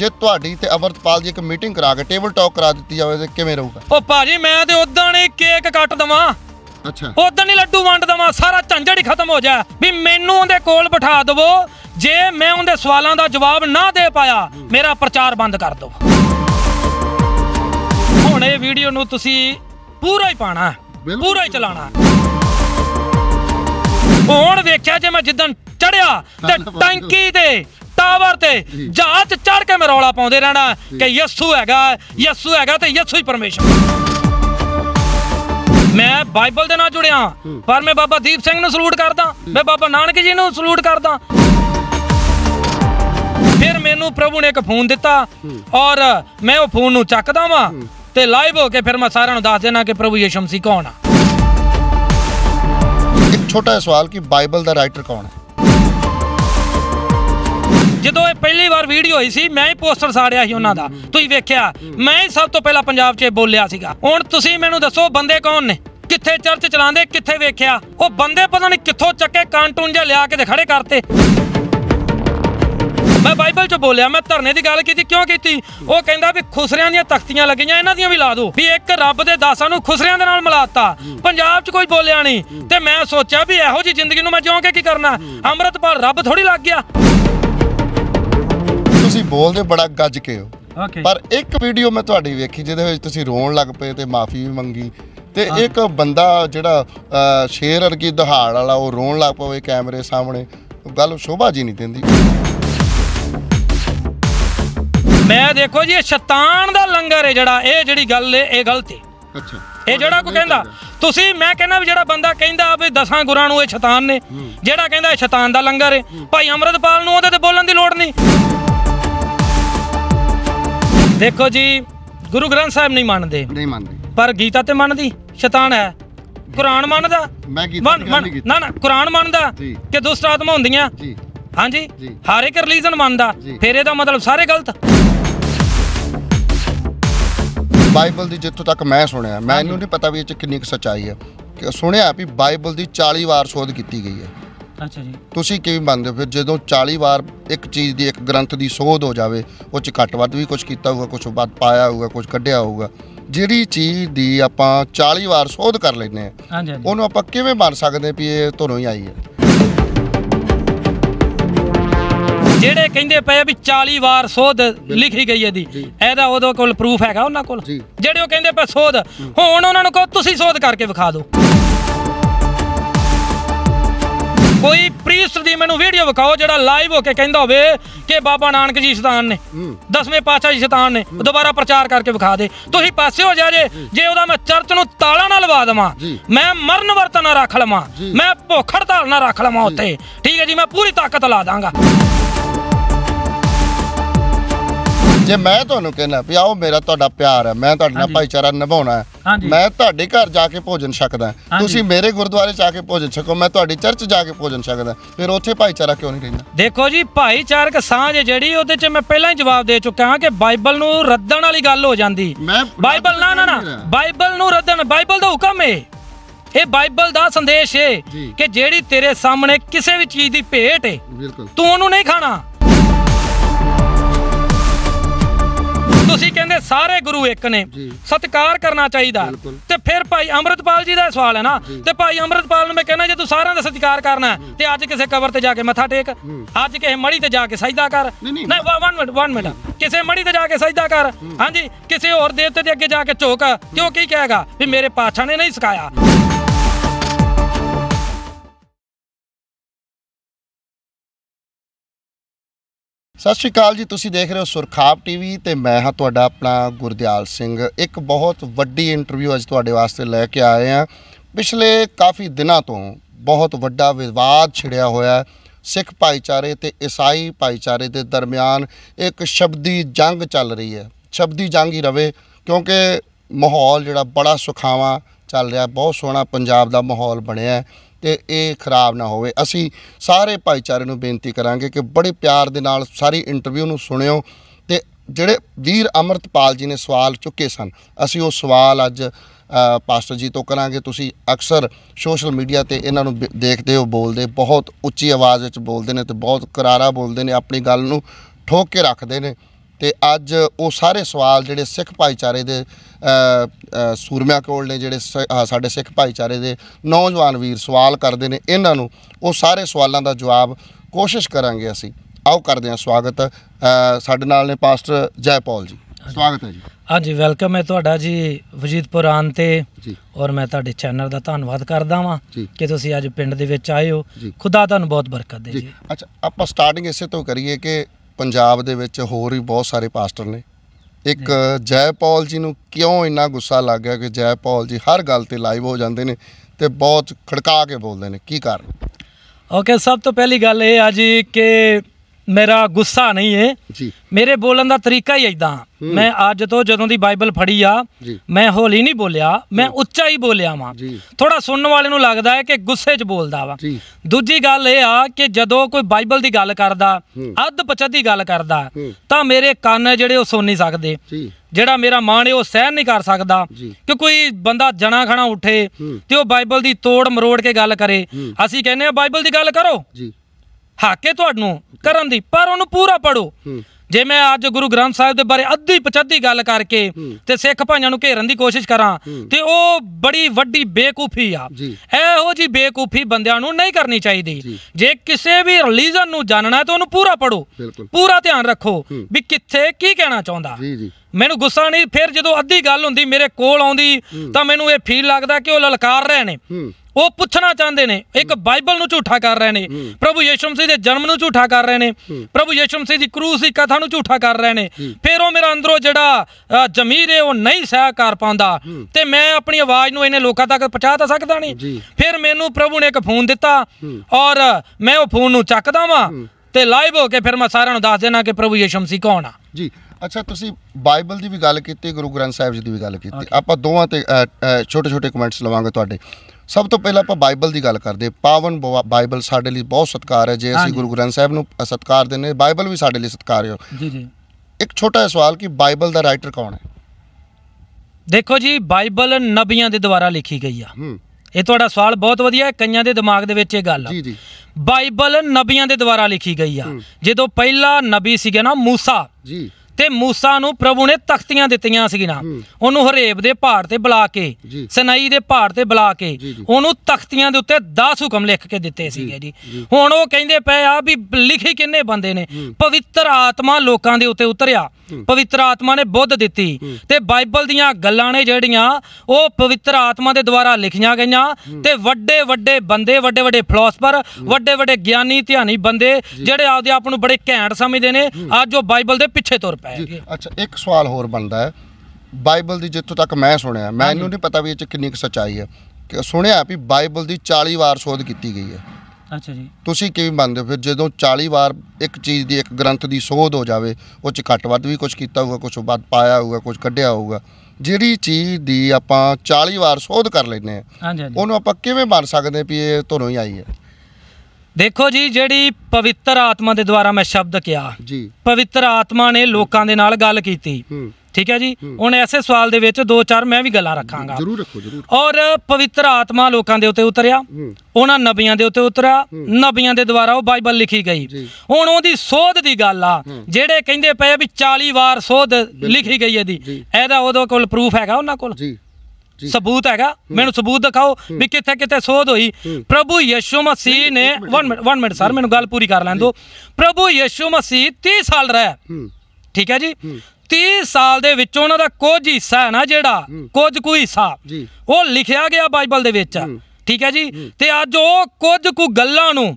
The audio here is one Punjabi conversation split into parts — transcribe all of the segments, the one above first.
ਜੇ ਤੁਹਾਡੀ ਤੇ ਅਮਰਤਪਾਲ ਦੀ ਇੱਕ ਮੀਟਿੰਗ ਕਰਾ ਕੇ ਟੇਬਲ ਟਾਕ ਕਰਾ ਦਿੱਤੀ ਜਾਵੇ ਤੇ ਕਿਵੇਂ ਰਹੂਗਾ ਉਹ ਭਾਜੀ ਮੈਂ ਤੇ ਉਦਾਂ ਨੇ ਕੇਕ ਕੱਟ ਦਵਾਂ ਅੱਛਾ ਉਦਾਂ ਹੀ ਲੱਡੂ ਵੰਡ ਦਵਾਂ ਸਾਰਾ ਝੰਝੜ ਹੀ ਖਤਮ ਹੋ ਜਾ ਵੀ ਮੈਨੂੰ ਉਹਦੇ ਕੋਲ ਬਿਠਾ ਦਵੋ ਜੇ ਮੈਂ ਉਹਦੇ ਸਵਾਲਾਂ ਦਾ ਜਵਾਬ ਨਾ ਦੇ ਪਾਇਆ ਮੇਰਾ ਪ੍ਰਚਾਰ ਬੰਦ ਕਰ ਦਿਓ ਹੁਣ ਇਹ ਵੀਡੀਓ ਨੂੰ ਤੁਸੀਂ ਪੂਰਾ ਹੀ ਪਾਣਾ ਪੂਰਾ ਹੀ ਚਲਾਣਾ ਹੁਣ ਵੇਖਿਆ ਜੇ ਮੈਂ ਜਿੱਦਣ ਚੜਿਆ ਤੇ ਟੈਂਕੀ ਤੇ ਟਾਵਰ ਤੇ ਜਹਾਜ਼ ਚੜ ਕੇ ਮੈਂ ਰੌਲਾ ਪਾਉਂਦੇ ਰਹਿਣਾ ਕਿ ਯਸੂ ਹੈਗਾ ਯਸੂ ਹੈਗਾ ਤੇ ਯਸੂ ਹੀ ਪਰਮੇਸ਼ਰ ਮੈਂ ਬਾਈਬਲ ਦੇ ਨਾਲ ਜੁੜਿਆ ਪਰ ਮੈਂ ਬਾਬਾ ਦੀਪ ਸਿੰਘ ਨੂੰ ਸਲੂਟ ਕਰਦਾ ਮੈਂ ਬਾਬਾ ਨਾਨਕ ਜੀ ਨੂੰ ਸਲੂਟ ਕਰਦਾ ਫਿਰ ਮੈਨੂੰ ਪ੍ਰਭੂ ਨੇ ਇੱਕ ਫੋਨ ਦਿੱਤਾ ਔਰ ਮੈਂ ਉਹ ਫੋਨ ਨੂੰ ਚੱਕਦਾ ਵਾਂ ਤੇ ਲਾਈਵ ਹੋ ਕੇ ਫਿਰ ਮੈਂ ਸਾਰਿਆਂ ਨੂੰ ਦੱਸ ਦੇਣਾ ਕਿ ਪ੍ਰਭੂ ਯਿਸੂ ਮਸੀਹ ਕੌਣ ਆ ਇੱਕ ਛੋਟਾ ਸਵਾਲ ਕਿ ਬਾਈਬਲ ਦਾ ਰਾਈਟਰ ਕੌਣ ਹੈ ਜਦੋਂ ਇਹ ਪਹਿਲੀ ਵਾਰ ਵੀਡੀਓ ਹੋਈ ਸੀ ਮੈਂ ਹੀ ਪੋਸਟਰ ਸਾੜਿਆ ਸੀ ਉਹਨਾਂ ਦਾ ਤੁਸੀਂ ਵੇਖਿਆ ਮੈਂ ਹੀ ਸਭ ਤੋਂ ਪਹਿਲਾਂ ਪੰਜਾਬ 'ਚ ਬੋਲਿਆ ਸੀਗਾ ਹੁਣ ਤੁਸੀਂ ਮੈਨੂੰ ਦੱਸੋ ਬੰਦੇ ਕੌਣ ਨੇ ਕਿੱਥੇ ਚਰਚ ਚਲਾਉਂਦੇ ਕਿੱਥੇ ਵੇਖਿਆ ਉਹ ਬੰਦੇ ਪਤਾ ਨਹੀਂ ਕਿੱਥੋਂ ਚੱਕੇ ਕਾਂਟੂਨ ਜਿਹਾ ਲਿਆ ਕੇ ਤੇ ਖੜੇ ਕਰਤੇ ਮੈਂ ਬਾਈਬਲ 'ਚ ਬੋਲਿਆ ਮੈਂ ਧਰਨੇ ਦੀ ਗੱਲ ਕੀਤੀ ਕਿਉਂ ਕੀਤੀ ਉਹ ਕਹਿੰਦਾ ਵੀ ਖੁਸਰਿਆਂ ਦੀਆਂ ਤਖਤੀਆਂ ਲੱਗੀਆਂ ਇਹਨਾਂ ਦੀਆਂ ਵੀ ਲਾ ਦਿਓ ਵੀ ਇੱਕ ਰੱਬ ਦੇ ਦਾਸਾਂ ਨੂੰ ਖੁਸਰਿਆਂ ਦੇ ਨਾਲ ਮਿਲਾਤਾ ਪੰਜਾਬ 'ਚ ਕੋਈ ਬੋਲਿਆ ਨਹੀਂ ਤੇ ਮੈਂ ਸੋਚਿਆ ਵੀ ਇਹੋ ਜੀ ਜ਼ਿੰਦਗੀ ਨੂੰ ਮੈਂ ਜਿਉਂ ਕੇ ਕੀ ਕਰਨਾ ਅੰਮ੍ਰਿਤਪਾਲ ਰੱਬ ਥੋੜੀ ਲੱਗ ਗਿਆ ਬੋਲਦੇ ਬੜਾ ਗੱਜ ਕੇ ਹੋ ਓਕੇ ਪਰ ਇੱਕ ਵੀਡੀਓ ਮੈਂ ਤੁਹਾਡੀ ਵੇਖੀ ਜਿਹਦੇ ਵਿੱਚ ਤੁਸੀਂ ਰੋਣ ਲੱਗ ਪਏ ਤੇ ਮਾਫੀ ਵੀ ਮੰਗੀ ਤੇ ਇੱਕ ਬੰਦਾ ਜਿਹੜਾ ਸ਼ੇਰ ਵਰਗੀ ਦਹਾੜ ਵਾਲਾ ਉਹ ਰੋਣ ਲੱਗ ਪਵੇ ਕੈਮਰੇ ਸਾਹਮਣੇ ਗੱਲ ਸ਼ੋਭਾ ਜੀ ਨਹੀਂ ਦਿੰਦੀ ਮੈਂ ਦੇਖੋ ਜੀ ਇਹ ਸ਼ੈਤਾਨ ਦਾ ਲੰਗਰ ਹੈ ਜਿਹੜਾ ਇਹ ਜਿਹੜੀ ਗੱਲ ਹੈ ਇਹ ਗਲਤ ਹੈ ਅੱਛਾ ਇਹ ਜਿਹੜਾ ਕੋ ਕਹਿੰਦਾ ਤੁਸੀਂ ਮੈਂ ਕਹਿੰਦਾ ਵੀ ਜਿਹੜਾ ਬੰਦਾ ਕਹਿੰਦਾ ਵੀ ਦਸਾਂ ਗੁਰਾਂ ਨੂੰ ਇਹ ਸ਼ੈਤਾਨ ਨੇ ਜਿਹੜਾ ਕਹਿੰਦਾ ਇਹ ਸ਼ੈਤਾਨ ਦਾ ਲੰਗਰ ਹੈ ਭਾਈ ਅਮਰਤਪਾਲ ਨੂੰ ਉਹਦੇ ਤੇ ਬੋਲਣ ਦੀ ਲੋੜ ਨਹੀਂ ਦੇਖੋ ਜੀ ਗੁਰੂ ਗ੍ਰੰਥ ਸਾਹਿਬ ਨਹੀਂ ਮੰਨਦੇ ਨਹੀਂ ਮੰਨਦੇ ਪਰ ਗੀਤਾ ਤੇ ਮੰਨਦੀ ਸ਼ੈਤਾਨ ਹੈ ਕੁਰਾਨ ਮੰਨਦਾ ਮੈਂ ਗੀਤਾ ਨਹੀਂ ਮੰਨਦੀ ਨਾ ਨਾ ਕੁਰਾਨ ਮੰਨਦਾ ਕਿ ਦੁਸ਼ਟ ਆਤਮਾ ਹੁੰਦੀਆਂ ਜੀ ਹਾਂਜੀ ਜੀ। ਹਰ ਇੱਕ ਰਿਲੀਜਨ ਮੰਨਦਾ ਫਿਰ ਇਹਦਾ ਮਤਲਬ ਸਾਰੇ ਗਲਤ ਬਾਈਬਲ ਦੀ ਜਿੱਥੋਂ ਤੱਕ ਮੈਂ ਸੁਣਿਆ ਮੈਨੂੰ ਨਹੀਂ ਪਤਾ ਵੀ ਇਹ ਚ ਕਿੰਨੀ ਕੁ ਸੱਚਾਈ ਹੈ ਕਿ ਸੁਣਿਆ ਵੀ ਬਾਈਬਲ ਦੀ 40 ਵਾਰ ਸੋਧ ਕੀਤੀ ਗਈ ਹੈ ਅੱਛਾ ਜੀ ਤੁਸੀਂ ਕਿਵੇਂ ਮੰਨਦੇ ਹੋ ਫਿਰ ਜਦੋਂ 40 ਵਾਰ ਇੱਕ ਚੀਜ਼ ਦੀ ਇੱਕ ਗ੍ਰੰਥ ਦੀ ਸੋਧ ਹੋ ਜਾਵੇ ਉਹ ਚ ਘੱਟ ਵੱਧ ਵੀ ਕੁਝ ਕੀਤਾ ਹੋਊਗਾ ਕੁਝ ਵੱਧ ਪਾਇਆ ਹੋਊਗਾ ਕੁਝ ਕੱਢਿਆ ਹੋਊਗਾ ਜਿਹੜੀ ਚੀਜ਼ ਦੀ ਆਪਾਂ 40 ਵਾਰ ਸੋਧ ਕਰ ਲੈਨੇ ਆ ਉਹਨੂੰ ਆਪਾਂ ਕਿਵੇਂ ਮੰਨ ਸਕਦੇ ਵੀ ਇਹ ਤੁਹਾਨੂੰ ਹੀ ਆਈ ਹੈ ਜਿਹੜੇ ਕਹਿੰਦੇ ਪਏ ਵੀ 40 ਵਾਰ ਸੋਧ ਲਿਖੀ ਗਈ ਹੈ ਦੀ ਇਹਦਾ ਉਹਦੇ ਕੋਲ ਪ੍ਰੂਫ ਹੈਗਾ ਉਹਨਾਂ ਕੋਲ ਜਿਹੜੇ ਉਹ ਕਹਿੰਦੇ ਪਏ ਸੋਧ ਹੁਣ ਉਹਨਾਂ ਨੂੰ ਕਹੋ ਤੁਸੀਂ ਸੋਧ ਕਰਕੇ ਵਿਖਾ ਦਿਓ ਕੋਈ ਪ੍ਰੀਸਟ ਦੀ ਮੈਨੂੰ ਵੀਡੀਓ ਵਿਖਾਓ ਜਿਹੜਾ ਲਾਈਵ ਹੋ ਕੇ ਕਹਿੰਦਾ ਹੋਵੇ ਕਿ ਬਾਬਾ ਨਾਨਕ ਜੀ ਸ਼ੈਤਾਨ ਨੇ ਦਸਵੇਂ ਪਾਤਸ਼ਾਹ ਜੀ ਸ਼ੈਤਾਨ ਨੇ ਦੁਬਾਰਾ ਪ੍ਰਚਾਰ ਕਰਕੇ ਵਿਖਾ ਦੇ ਤੁਸੀਂ ਪਾਸੇ ਹੋ ਜਾ ਜੇ ਜੇ ਉਹਦਾ ਮੈਂ ਚਰਚ ਨੂੰ ਤਾਲਾ ਨਾ ਲਵਾ ਦਵਾਂ ਮੈਂ ਮਰਨ ਵਰਤ ਨਾ ਰੱਖ ਲਵਾਂ ਮੈਂ ਭੁੱਖ ਹੜਤਾਲ ਨਾ ਰੱਖ ਲਵਾਂ ਉੱਤੇ ਠੀਕ ਹੈ ਜੀ ਮੈਂ ਪੂਰੀ ਤਾਕਤ ਲਾ ਦਾਂਗਾ ਜੇ ਮੈਂ ਤੁਹਾਨੂੰ ਕਹਿਣਾ ਵੀ ਆਓ ਮੇਰਾ ਤੁਹਾਡਾ ਪਿਆਰ ਹੈ ਮੈਂ ਤੁਹਾਡੇ ਨਾਲ ਭਾਈਚਾਰਾ ਨਿਭਾਉਣਾ ਹੈ ਮੈਂ ਤੁਹਾਡੇ ਘਰ ਜਾ ਕੇ ਭੋਜਨ ਛਕਦਾ ਤੁਸੀਂ ਮੇਰੇ ਗੁਰਦੁਆਰੇ ਜਾ ਕੇ ਭੋਜਨ ਛਕੋ ਮੈਂ ਤੁਹਾਡੀ ਚਰਚ ਜਾ ਕੇ ਭੋਜਨ ਛਕਦਾ ਫਿਰ ਉੱਥੇ ਭਾਈਚਾਰਾ ਕਿਉਂ ਨਹੀਂ ਰਹਿੰਦਾ ਦੇਖੋ ਜੀ ਭਾਈਚਾਰਕ ਸਾਂਝ ਜਿਹੜੀ ਉਹਦੇ 'ਚ ਮੈਂ ਪਹਿਲਾਂ ਹੀ ਜਵਾਬ ਦੇ ਚੁੱਕਾ ਕਿ ਬਾਈਬਲ ਨੂੰ ਰੱਦਣ ਵਾਲੀ ਗੱਲ ਹੋ ਜਾਂਦੀ ਬਾਈਬਲ ਨਾ ਨਾ ਨਾ ਬਾਈਬਲ ਨੂੰ ਰੱਦਣ ਬਾਈਬਲ ਦਾ ਹੁਕਮ ਹੈ ਇਹ ਬਾਈਬਲ ਦਾ ਸੰਦੇਸ਼ ਹੈ ਕਿ ਜਿਹੜੀ ਤੇਰੇ ਸਾਹਮਣੇ ਕਿਸੇ ਵੀ ਚੀਜ਼ ਦੀ ਭੇਟ ਹੈ ਤੂੰ ਉਹਨੂੰ ਨਹੀਂ ਖਾਣਾ ਤੁਸੀਂ ਕਹਿੰਦੇ ਸਾਰੇ ਗੁਰੂ ਇੱਕ ਨੇ ਸਤਿਕਾਰ ਕਰਨਾ ਚਾਹੀਦਾ ਤੇ ਫਿਰ ਭਾਈ ਅਮਰਤਪਾਲ ਜੀ ਦਾ ਸਵਾਲ ਹੈ ਨਾ ਤੇ ਭਾਈ ਅਮਰਤਪਾਲ ਨੂੰ ਮੈਂ ਕਹਿੰਦਾ ਜੇ ਤੂੰ ਸਾਰਿਆਂ ਦਾ ਸਤਿਕਾਰ ਕਰਨਾ ਤੇ ਅੱਜ ਕਿਸੇ ਕਬਰ ਤੇ ਜਾ ਕੇ ਮੱਥਾ ਟੇਕ ਅੱਜ ਕਿਸੇ ਮੜੀ ਤੇ ਜਾ ਕੇ ਸਜਦਾ ਕਰ ਨਹੀਂ 1 ਮਿੰਟ 1 ਮਿੰਟ ਕਿਸੇ ਮੜੀ ਤੇ ਜਾ ਕੇ ਸਜਦਾ ਕਰ ਹਾਂਜੀ ਕਿਸੇ ਹੋਰ ਦੇਵਤੇ ਦੇ ਅੱਗੇ ਜਾ ਕੇ ਝੋਕ ਕਿਉਂ ਕੀ ਕਹੇਗਾ ਵੀ ਮੇਰੇ ਪਾਤਸ਼ਾਹ ਨੇ ਨਹੀਂ ਸਿਖਾਇਆ ਸਤਿ ਸ਼੍ਰੀ ਅਕਾਲ ਜੀ ਤੁਸੀਂ ਦੇਖ ਰਹੇ ਹੋ ਸੁਰਖਾਬ ਟੀਵੀ ਤੇ ਮੈਂ ਹਾਂ ਤੁਹਾਡਾ ਆਪਣਾ ਗੁਰਦਿਆਲ ਸਿੰਘ ਇੱਕ ਬਹੁਤ ਵੱਡੀ ਇੰਟਰਵਿਊ ਅੱਜ ਤੁਹਾਡੇ ਵਾਸਤੇ ਲੈ ਕੇ ਆਏ ਆ ਪਿਛਲੇ ਕਾਫੀ ਦਿਨਾਂ ਤੋਂ ਬਹੁਤ ਵੱਡਾ ਵਿਵਾਦ ਛਿੜਿਆ ਹੋਇਆ ਸਿੱਖ ਭਾਈਚਾਰੇ ਤੇ ਈਸਾਈ ਭਾਈਚਾਰੇ ਦੇ ਦਰਮਿਆਨ ਇੱਕ ਸ਼ਬਦੀ ਜੰਗ ਚੱਲ ਰਹੀ ਹੈ ਸ਼ਬਦੀ ਜੰਗ ਹੀ ਰਵੇ ਕਿਉਂਕਿ ਮਾਹੌਲ ਜਿਹੜਾ ਬੜਾ ਸੁਖਾਵਾ ਚੱਲ ਰਿਹਾ ਬਹੁਤ ਸੋਹਣਾ ਪੰਜਾਬ ਦਾ ਮਾਹੌਲ ਬਣਿਆ ਤੇ ਇਹ ਖਰਾਬ ਨਾ ਹੋਵੇ ਅਸੀਂ ਸਾਰੇ ਭਾਈਚਾਰੇ ਨੂੰ ਬੇਨਤੀ ਕਰਾਂਗੇ ਕਿ ਬੜੇ ਪਿਆਰ ਦੇ ਨਾਲ ਸਾਰੀ ਇੰਟਰਵਿਊ ਨੂੰ ਸੁਣਿਓ ਤੇ ਜਿਹੜੇ ਵੀਰ ਅਮਰਤਪਾਲ ਜੀ ਨੇ ਸਵਾਲ ਚੁੱਕੇ ਸਨ ਅਸੀਂ ਉਹ ਸਵਾਲ ਅੱਜ ਪਾਸਟਰ ਜੀ ਤੋਂ ਕਰਾਂਗੇ ਤੁਸੀਂ ਅਕਸਰ ਸੋਸ਼ਲ ਮੀਡੀਆ ਤੇ ਇਹਨਾਂ ਨੂੰ ਦੇਖਦੇ ਹੋ ਬੋਲਦੇ ਬਹੁਤ ਉੱਚੀ ਆਵਾਜ਼ ਵਿੱਚ ਬੋਲਦੇ ਨੇ ਤੇ ਬਹੁਤ ਕਰਾਰਾ ਬੋਲਦੇ ਨੇ ਆਪਣੀ ਗੱਲ ਨੂੰ ਠੋਕ ਕੇ ਰੱਖਦੇ ਨੇ ਤੇ ਅੱਜ ਉਹ ਸਾਰੇ ਸਵਾਲ ਜਿਹੜੇ ਸਿੱਖ ਭਾਈਚਾਰੇ ਦੇ ਸੂਰਮਿਆਂ ਕੋਲ ਨੇ ਜਿਹੜੇ ਸਾਡੇ ਸਿੱਖ ਭਾਈਚਾਰੇ ਦੇ ਨੌਜਵਾਨ ਵੀਰ ਸਵਾਲ ਕਰਦੇ ਨੇ ਇਹਨਾਂ ਨੂੰ ਉਹ ਸਾਰੇ ਸਵਾਲਾਂ ਦਾ ਜਵਾਬ ਕੋਸ਼ਿਸ਼ ਕਰਾਂਗੇ ਅਸੀਂ ਆਓ ਕਰਦੇ ਹਾਂ ਸਵਾਗਤ ਸਾਡੇ ਨਾਲ ਨੇ ਪਾਸਟਰ ਜੈਪਾਲ ਜੀ ਸਵਾਗਤ ਹੈ ਜੀ ਹਾਂਜੀ ਵੈਲਕਮ ਹੈ ਤੁਹਾਡਾ ਜੀ ਵਜੀਦਪੁਰ ਆਨ ਤੇ ਔਰ ਮੈਂ ਤੁਹਾਡੇ ਚੈਨਲ ਦਾ ਧੰਨਵਾਦ ਕਰਦਾ ਵਾਂ ਕਿ ਤੁਸੀਂ ਅੱਜ ਪਿੰਡ ਦੇ ਵਿੱਚ ਆਏ ਹੋ ਖੁਦਾ ਤੁਹਾਨੂੰ ਬਹੁਤ ਬਰਕਤ ਦੇ ਜੀ ਅੱਛਾ ਆਪਾਂ ਸਟਾਰਟਿੰਗ ਇਸੇ ਤੋਂ ਕਰੀਏ ਕਿ ਪੰਜਾਬ ਦੇ ਵਿੱਚ ਹੋਰ ਵੀ ਬਹੁਤ ਸਾਰੇ ਪਾਸਟਰ ਨੇ ਇੱਕ ਜੈਪਾਲ ਜੀ ਨੂੰ ਕਿਉਂ ਇੰਨਾ ਗੁੱਸਾ ਲੱਗ ਗਿਆ ਕਿ ਜੈਪਾਲ ਜੀ ਹਰ ਗੱਲ ਤੇ ਲਾਈਵ ਹੋ ਜਾਂਦੇ ਨੇ ਤੇ ਬਹੁਤ ਖੜਕਾ ਕੇ ਬੋਲਦੇ ਨੇ ਕੀ ਕਾਰਨ ਓਕੇ ਸਭ ਤੋਂ ਪਹਿਲੀ ਗੱਲ ਇਹ ਆ ਜੀ ਕਿ ਮੇਰਾ ਗੁੱਸਾ ਨਹੀਂ ਹੈ ਜੀ ਮੇਰੇ ਬੋਲਣ ਦਾ ਤਰੀਕਾ ਹੀ ਐਦਾਂ ਮੈਂ ਅੱਜ ਤੋਂ ਜਦੋਂ ਦੀ ਬਾਈਬਲ ਫੜੀ ਆ ਮੈਂ ਹੌਲੀ ਨਹੀਂ ਬੋਲਿਆ ਮੈਂ ਉੱਚਾ ਹੀ ਬੋਲਿਆ ਵਾਂ ਥੋੜਾ ਸੁਣਨ ਵਾਲੇ ਨੂੰ ਲੱਗਦਾ ਹੈ ਕਿ ਗੁੱਸੇ 'ਚ ਬੋਲਦਾ ਵਾ ਦੂਜੀ ਗੱਲ ਇਹ ਆ ਕਿ ਜਦੋਂ ਕੋਈ ਬਾਈਬਲ ਦੀ ਗੱਲ ਕਰਦਾ ਅੱਧ ਪਚੱਧ ਦੀ ਗੱਲ ਕਰਦਾ ਤਾਂ ਮੇਰੇ ਕੰਨ ਜਿਹੜੇ ਉਹ ਸੁਣ ਨਹੀਂ ਸਕਦੇ ਜਿਹੜਾ ਮੇਰਾ ਮਾਣ ਹੈ ਉਹ ਸਹਿਣ ਨਹੀਂ ਕਰ ਸਕਦਾ ਕਿ ਕੋਈ ਬੰਦਾ ਜਣਾ ਖਣਾ ਉੱਠੇ ਤੇ ਉਹ ਬਾਈਬਲ ਦੀ ਤੋੜ ਮਰੋੜ ਕੇ ਗੱਲ ਕਰੇ ਅਸੀਂ ਕਹਿੰਦੇ ਆ ਬਾਈਬਲ ਦੀ ਗੱਲ ਕਰੋ ਜੀ ਹਾਕੇ ਤੁਹਾਨੂੰ ਕਰਨ ਦੀ ਪਰ ਉਹਨੂੰ ਪੂਰਾ ਪੜੋ ਜੇ ਮੈਂ ਅੱਜ ਗੁਰੂ ਗ੍ਰੰਥ ਸਾਹਿਬ ਦੇ ਬਾਰੇ ਅੱਧੀ ਪਚੱਧੀ ਗੱਲ ਕਰਕੇ ਤੇ ਸਿੱਖ ਭਾਈਆਂ ਨੂੰ ਘੇਰਨ ਦੀ ਕੋਸ਼ਿਸ਼ ਕਰਾਂ ਤੇ ਉਹ ਬੜੀ ਵੱਡੀ ਬੇਕੂਫੀ ਆ ਇਹੋ ਜੀ ਬੇਕੂਫੀ ਬੰਦਿਆਂ ਨੂੰ ਨਹੀਂ ਕਰਨੀ ਚਾਹੀਦੀ ਜੇ ਕਿਸੇ ਵੀ ਰਿਲੀਜਨ ਨੂੰ ਜਾਣਨਾ ਹੈ ਤਾਂ ਉਹਨੂੰ ਪੂਰਾ ਪੜੋ ਪੂਰਾ ਧਿਆਨ ਰੱਖੋ ਵੀ ਕਿੱਥੇ ਕੀ ਕਹਿਣਾ ਚਾਹੁੰਦਾ ਜੀ ਜੀ ਮੈਨੂੰ ਗੁੱਸਾ ਨਹੀਂ ਫਿਰ ਜਦੋਂ ਅੱਧੀ ਗੱਲ ਹੁੰਦੀ ਮੇਰੇ ਕੋਲ ਆਉਂਦੀ ਤਾਂ ਮੈਨੂੰ ਇਹ ਫੀਲ ਲੱਗਦਾ ਕਿ ਉਹ ਲਲਕਾਰ ਰਹੇ ਨੇ ਉਹ ਪੁੱਛਣਾ ਚਾਹੁੰਦੇ ਨੇ ਇੱਕ ਬਾਈਬਲ ਨੂੰ ਝੂਠਾ ਕਰ ਰਹੇ ਨੇ ਪ੍ਰਭੂ ਯੇਸ਼ੂ ਮਸੀਹ ਦੇ ਜਨਮ ਨੂੰ ਝੂਠਾ ਕਰ ਰਹੇ ਨੇ ਪ੍ਰਭੂ ਯੇਸ਼ੂ ਮਸੀਹ ਦੀ ਕਰੂਸ ਦੀ ਕਥਾ ਨੂੰ ਝੂਠਾ ਕਰ ਰਹੇ ਨੇ ਫਿਰ ਉਹ ਮੇਰਾ ਅੰਦਰੋਂ ਜਿਹੜਾ ਜ਼ਮੀਰ ਹੈ ਉਹ ਨਹੀਂ ਸਹਿ ਕਰ ਪਾਉਂਦਾ ਤੇ ਮੈਂ ਆਪਣੀ ਆਵਾਜ਼ ਨੂੰ ਇਹਨੇ ਲੋਕਾਂ ਤੱਕ ਪਹੁੰਚਾ ਤਾਂ ਸਕਦਾ ਨਹੀਂ ਫਿਰ ਮੈਨੂੰ ਪ੍ਰਭੂ ਨੇ ਇੱਕ ਫੋਨ ਦਿੱਤਾ ਔਰ ਮੈਂ ਉਹ ਫੋਨ ਨੂੰ ਚੱਕਦਾ ਵਾਂ ਤੇ ਲਾਈਵ ਹੋ ਕੇ ਫਿਰ ਮੈਂ ਸਾਰਿਆਂ ਨੂੰ ਦੱਸ ਦੇਣਾ ਕਿ ਪ੍ਰਭੂ ਯੇਸ਼ੂ ਮਸੀਹ ਕੌਣ ਆ ਜੀ ਅੱਛਾ ਤੁਸੀਂ ਬਾਈਬਲ ਦੀ ਵੀ ਗੱਲ ਕੀਤੀ ਗੁਰੂ ਗ੍ਰੰਥ ਸਾਹਿਬ ਜੀ ਦੀ ਵੀ ਗੱਲ ਕੀਤੀ ਆਪਾਂ ਦੋਵਾਂ ਤੇ ਛੋਟੇ ਛੋਟੇ ਕਮੈਂਟਸ ਲਵਾਂਗੇ ਤੁਹਾਡੇ ਸਭ ਤੋਂ ਪਹਿਲਾਂ ਆਪਾਂ ਬਾਈਬਲ ਦੀ ਗੱਲ ਕਰਦੇ ਪਾਵਨ ਬਾਈਬਲ ਸਾਡੇ ਲਈ ਬਹੁਤ ਸਤਕਾਰ ਹੈ ਜੇ ਅਸੀਂ ਗੁਰੂ ਗ੍ਰੰਥ ਸਾਹਿਬ ਨੂੰ ਸਤਕਾਰ ਦਿੰਨੇ ਬਾਈਬਲ ਵੀ ਸਾਡੇ ਲਈ ਸਤਕਾਰ ਹੈ ਜੀ ਜੀ ਇੱਕ ਛੋਟਾ ਜਿਹਾ ਸਵਾਲ ਕਿ ਬਾਈਬਲ ਦਾ ਰਾਈਟਰ ਕੌਣ ਹੈ ਦੇਖੋ ਜੀ ਬਾਈਬਲ ਨਬੀਆਂ ਦੇ ਦੁਆਰਾ ਲਿਖੀ ਗਈ ਆ ਇਹ ਤੁਹਾਡਾ ਸਵਾਲ ਬਹੁਤ ਵਧੀਆ ਹੈ ਕਈਆਂ ਦੇ ਦਿਮਾਗ ਦੇ ਵਿੱਚ ਇਹ ਗੱਲ ਆ ਜੀ ਜੀ ਬਾਈਬਲ ਨਬੀਆਂ ਦੇ ਦੁਆਰਾ ਲਿਖੀ ਗਈ ਆ ਜਦੋਂ ਪਹਿਲਾ ਨਬੀ ਸੀਗਾ ਨਾ ਮੂਸਾ ਜੀ ਤੇ موسی ਨੂੰ ਪ੍ਰਭੂ ਨੇ ਤਖਤੀਆਂ ਦਿੱਤੀਆਂ ਸੀਗੀਆਂ ਉਹਨੂੰ ਹਰੇਬ ਦੇ ਪਹਾੜ ਤੇ ਬੁਲਾ ਕੇ ਸਨਾਈ ਦੇ ਪਹਾੜ ਤੇ ਬੁਲਾ ਕੇ ਉਹਨੂੰ ਤਖਤੀਆਂ ਦੇ ਉੱਤੇ 10 ਹੁਕਮ ਲਿਖ ਕੇ ਦਿੱਤੇ ਸੀਗੇ ਜੀ ਹੁਣ ਉਹ ਕਹਿੰਦੇ ਪਏ ਆ ਵੀ ਲਿਖੀ ਕਿੰਨੇ ਬੰਦੇ ਨੇ ਪਵਿੱਤਰ ਆਤਮਾ ਲੋਕਾਂ ਦੇ ਉੱਤੇ ਉਤਰਿਆ ਪਵਿੱਤਰ ਆਤਮਾ ਨੇ ਬੁੱਧ ਦਿੱਤੀ ਤੇ ਬਾਈਬਲ ਦੀਆਂ ਗੱਲਾਂ ਨੇ ਜਿਹੜੀਆਂ ਉਹ ਪਵਿੱਤਰ ਆਤਮਾ ਦੇ ਦੁਆਰਾ ਲਿਖੀਆਂ ਗਈਆਂ ਤੇ ਵੱਡੇ ਵੱਡੇ ਬੰਦੇ ਵੱਡੇ ਵੱਡੇ ਫਿਲਾਸਫਰ ਵੱਡੇ ਵੱਡੇ ਗਿਆਨੀ ਧਿਆਨੀ ਬੰਦੇ ਜਿਹੜੇ ਆਪਦੇ ਆਪ ਨੂੰ ਬੜੇ ਘੈਂਟ ਸਮਝਦੇ ਨੇ ਅੱਜ ਉਹ ਬਾਈਬਲ ਦੇ ਪਿੱਛੇ ਤੁਰ ਪਏ ਜੀ ਅੱਛਾ ਇੱਕ ਸਵਾਲ ਹੋਰ ਬਣਦਾ ਹੈ ਬਾਈਬਲ ਦੀ ਜਿੱਥੋਂ ਤੱਕ ਮੈਂ ਸੁਣਿਆ ਮੈਨੂੰ ਨਹੀਂ ਪਤਾ ਵੀ ਇਹ ਚ ਕਿੰਨੀ ਕੁ ਹੈ ਕਿ ਸੁਣਿਆ ਵੀ ਬਾਈਬਲ ਦੀ 40 ਵਾਰ ਸੋਧ ਕੀਤੀ ਗਈ ਹੈ ਅੱਛਾ ਜੀ ਤੁਸੀਂ ਕਿਵੇਂ ਮੰਨਦੇ ਹੋ ਫਿਰ ਜਦੋਂ 40 ਵਾਰ ਇੱਕ ਚੀਜ਼ ਦੀ ਇੱਕ ਗ੍ਰੰਥ ਦੀ ਸੋਧ ਹੋ ਜਾਵੇ ਉਹ ਚ ਘੱਟ ਵੱਧ ਵੀ ਕੁਝ ਕੀਤਾ ਹੋਊਗਾ ਕੁਝ ਵੱਧ ਪਾਇਆ ਹੋਊਗਾ ਕੁਝ ਕੱਢਿਆ ਹੋਊਗਾ ਜਿਹੜੀ ਚੀਜ਼ ਦੀ ਆਪਾਂ 40 ਵਾਰ ਸੋਧ ਕਰ ਲੈਨੇ ਆ ਉਹਨੂੰ ਆਪਾਂ ਕਿਵੇਂ ਮੰਨ ਸਕਦੇ ਵੀ ਇਹ ਤੁਹਾਨੂੰ ਹੀ ਆਈ ਹੈ ਦੇਖੋ ਜੀ ਜਿਹੜੀ ਪਵਿੱਤਰ ਆਤਮਾ ਦੇ ਦੁਆਰਾ ਮੈਂ ਸ਼ਬਦ ਕਿਹਾ ਜੀ ਪਵਿੱਤਰ ਆਤਮਾ ਨੇ ਲੋਕਾਂ ਦੇ ਨਾਲ ਗੱਲ ਕੀਤੀ ਠੀਕ ਹੈ ਜੀ ਹੁਣ ਐਸੇ ਸਵਾਲ ਦੇ ਵਿੱਚ ਦੋ ਚਾਰ ਮੈਂ ਵੀ ਗੱਲਾਂ ਰੱਖਾਂਗਾ ਜਰੂਰ ਰੱਖੋ ਜਰੂਰ ਔਰ ਪਵਿੱਤਰ ਆਤਮਾ ਲੋਕਾਂ ਦੇ ਉੱਤੇ ਉਤਰਿਆ ਉਹਨਾਂ ਨਬੀਆਂ ਦੇ ਉੱਤੇ ਉਤਰਿਆ ਨਬੀਆਂ ਦੇ ਦੁਆਰਾ ਉਹ ਬਾਈਬਲ ਲਿਖੀ ਗਈ ਹੁਣ ਉਹਦੀ ਸੋਧ ਦੀ ਗੱਲ ਆ ਜਿਹੜੇ ਕਹਿੰਦੇ ਪਏ ਵੀ 40 ਵਾਰ ਸੋਧ ਲਿਖੀ ਗਈ ਇਹਦੀ ਇਹਦਾ ਉਹਦੇ ਕੋਲ ਪ੍ਰੂਫ ਹੈਗਾ ਉਹਨਾਂ ਕੋਲ ਜੀ ਸਬੂਤ ਹੈਗਾ ਮੈਨੂੰ ਸਬੂਤ ਦਿਖਾਓ ਵੀ ਕਿੱਥੇ ਕਿੱਥੇ ਸੋਧ ਹੋਈ ਪ੍ਰਭੂ ਯਿਸੂ ਮਸੀਹ ਨੇ 1 ਮਿੰਟ 1 ਮਿੰਟ ਸਰ ਮੈਨੂੰ ਗੱਲ ਪੂਰੀ ਕਰ ਲੈਣ ਦਿਓ ਪ੍ਰਭੂ ਯਿਸੂ ਮਸੀਹ 30 ਸਾਲ ਰਹਿ ਠੀਕ ਹੈ ਜੀ 30 ਸਾਲ ਦੇ ਵਿੱਚ ਉਹਨਾਂ ਦਾ ਕੁਝ ਹਿੱਸਾ ਹੈ ਨਾ ਜਿਹੜਾ ਕੁਝ ਕੁ ਹਿੱਸਾ ਉਹ ਲਿਖਿਆ ਗਿਆ ਬਾਈਬਲ ਦੇ ਵਿੱਚ ਠੀਕ ਹੈ ਜੀ ਤੇ ਅੱਜ ਉਹ ਕੁਝ ਕੁ ਗੱਲਾਂ ਨੂੰ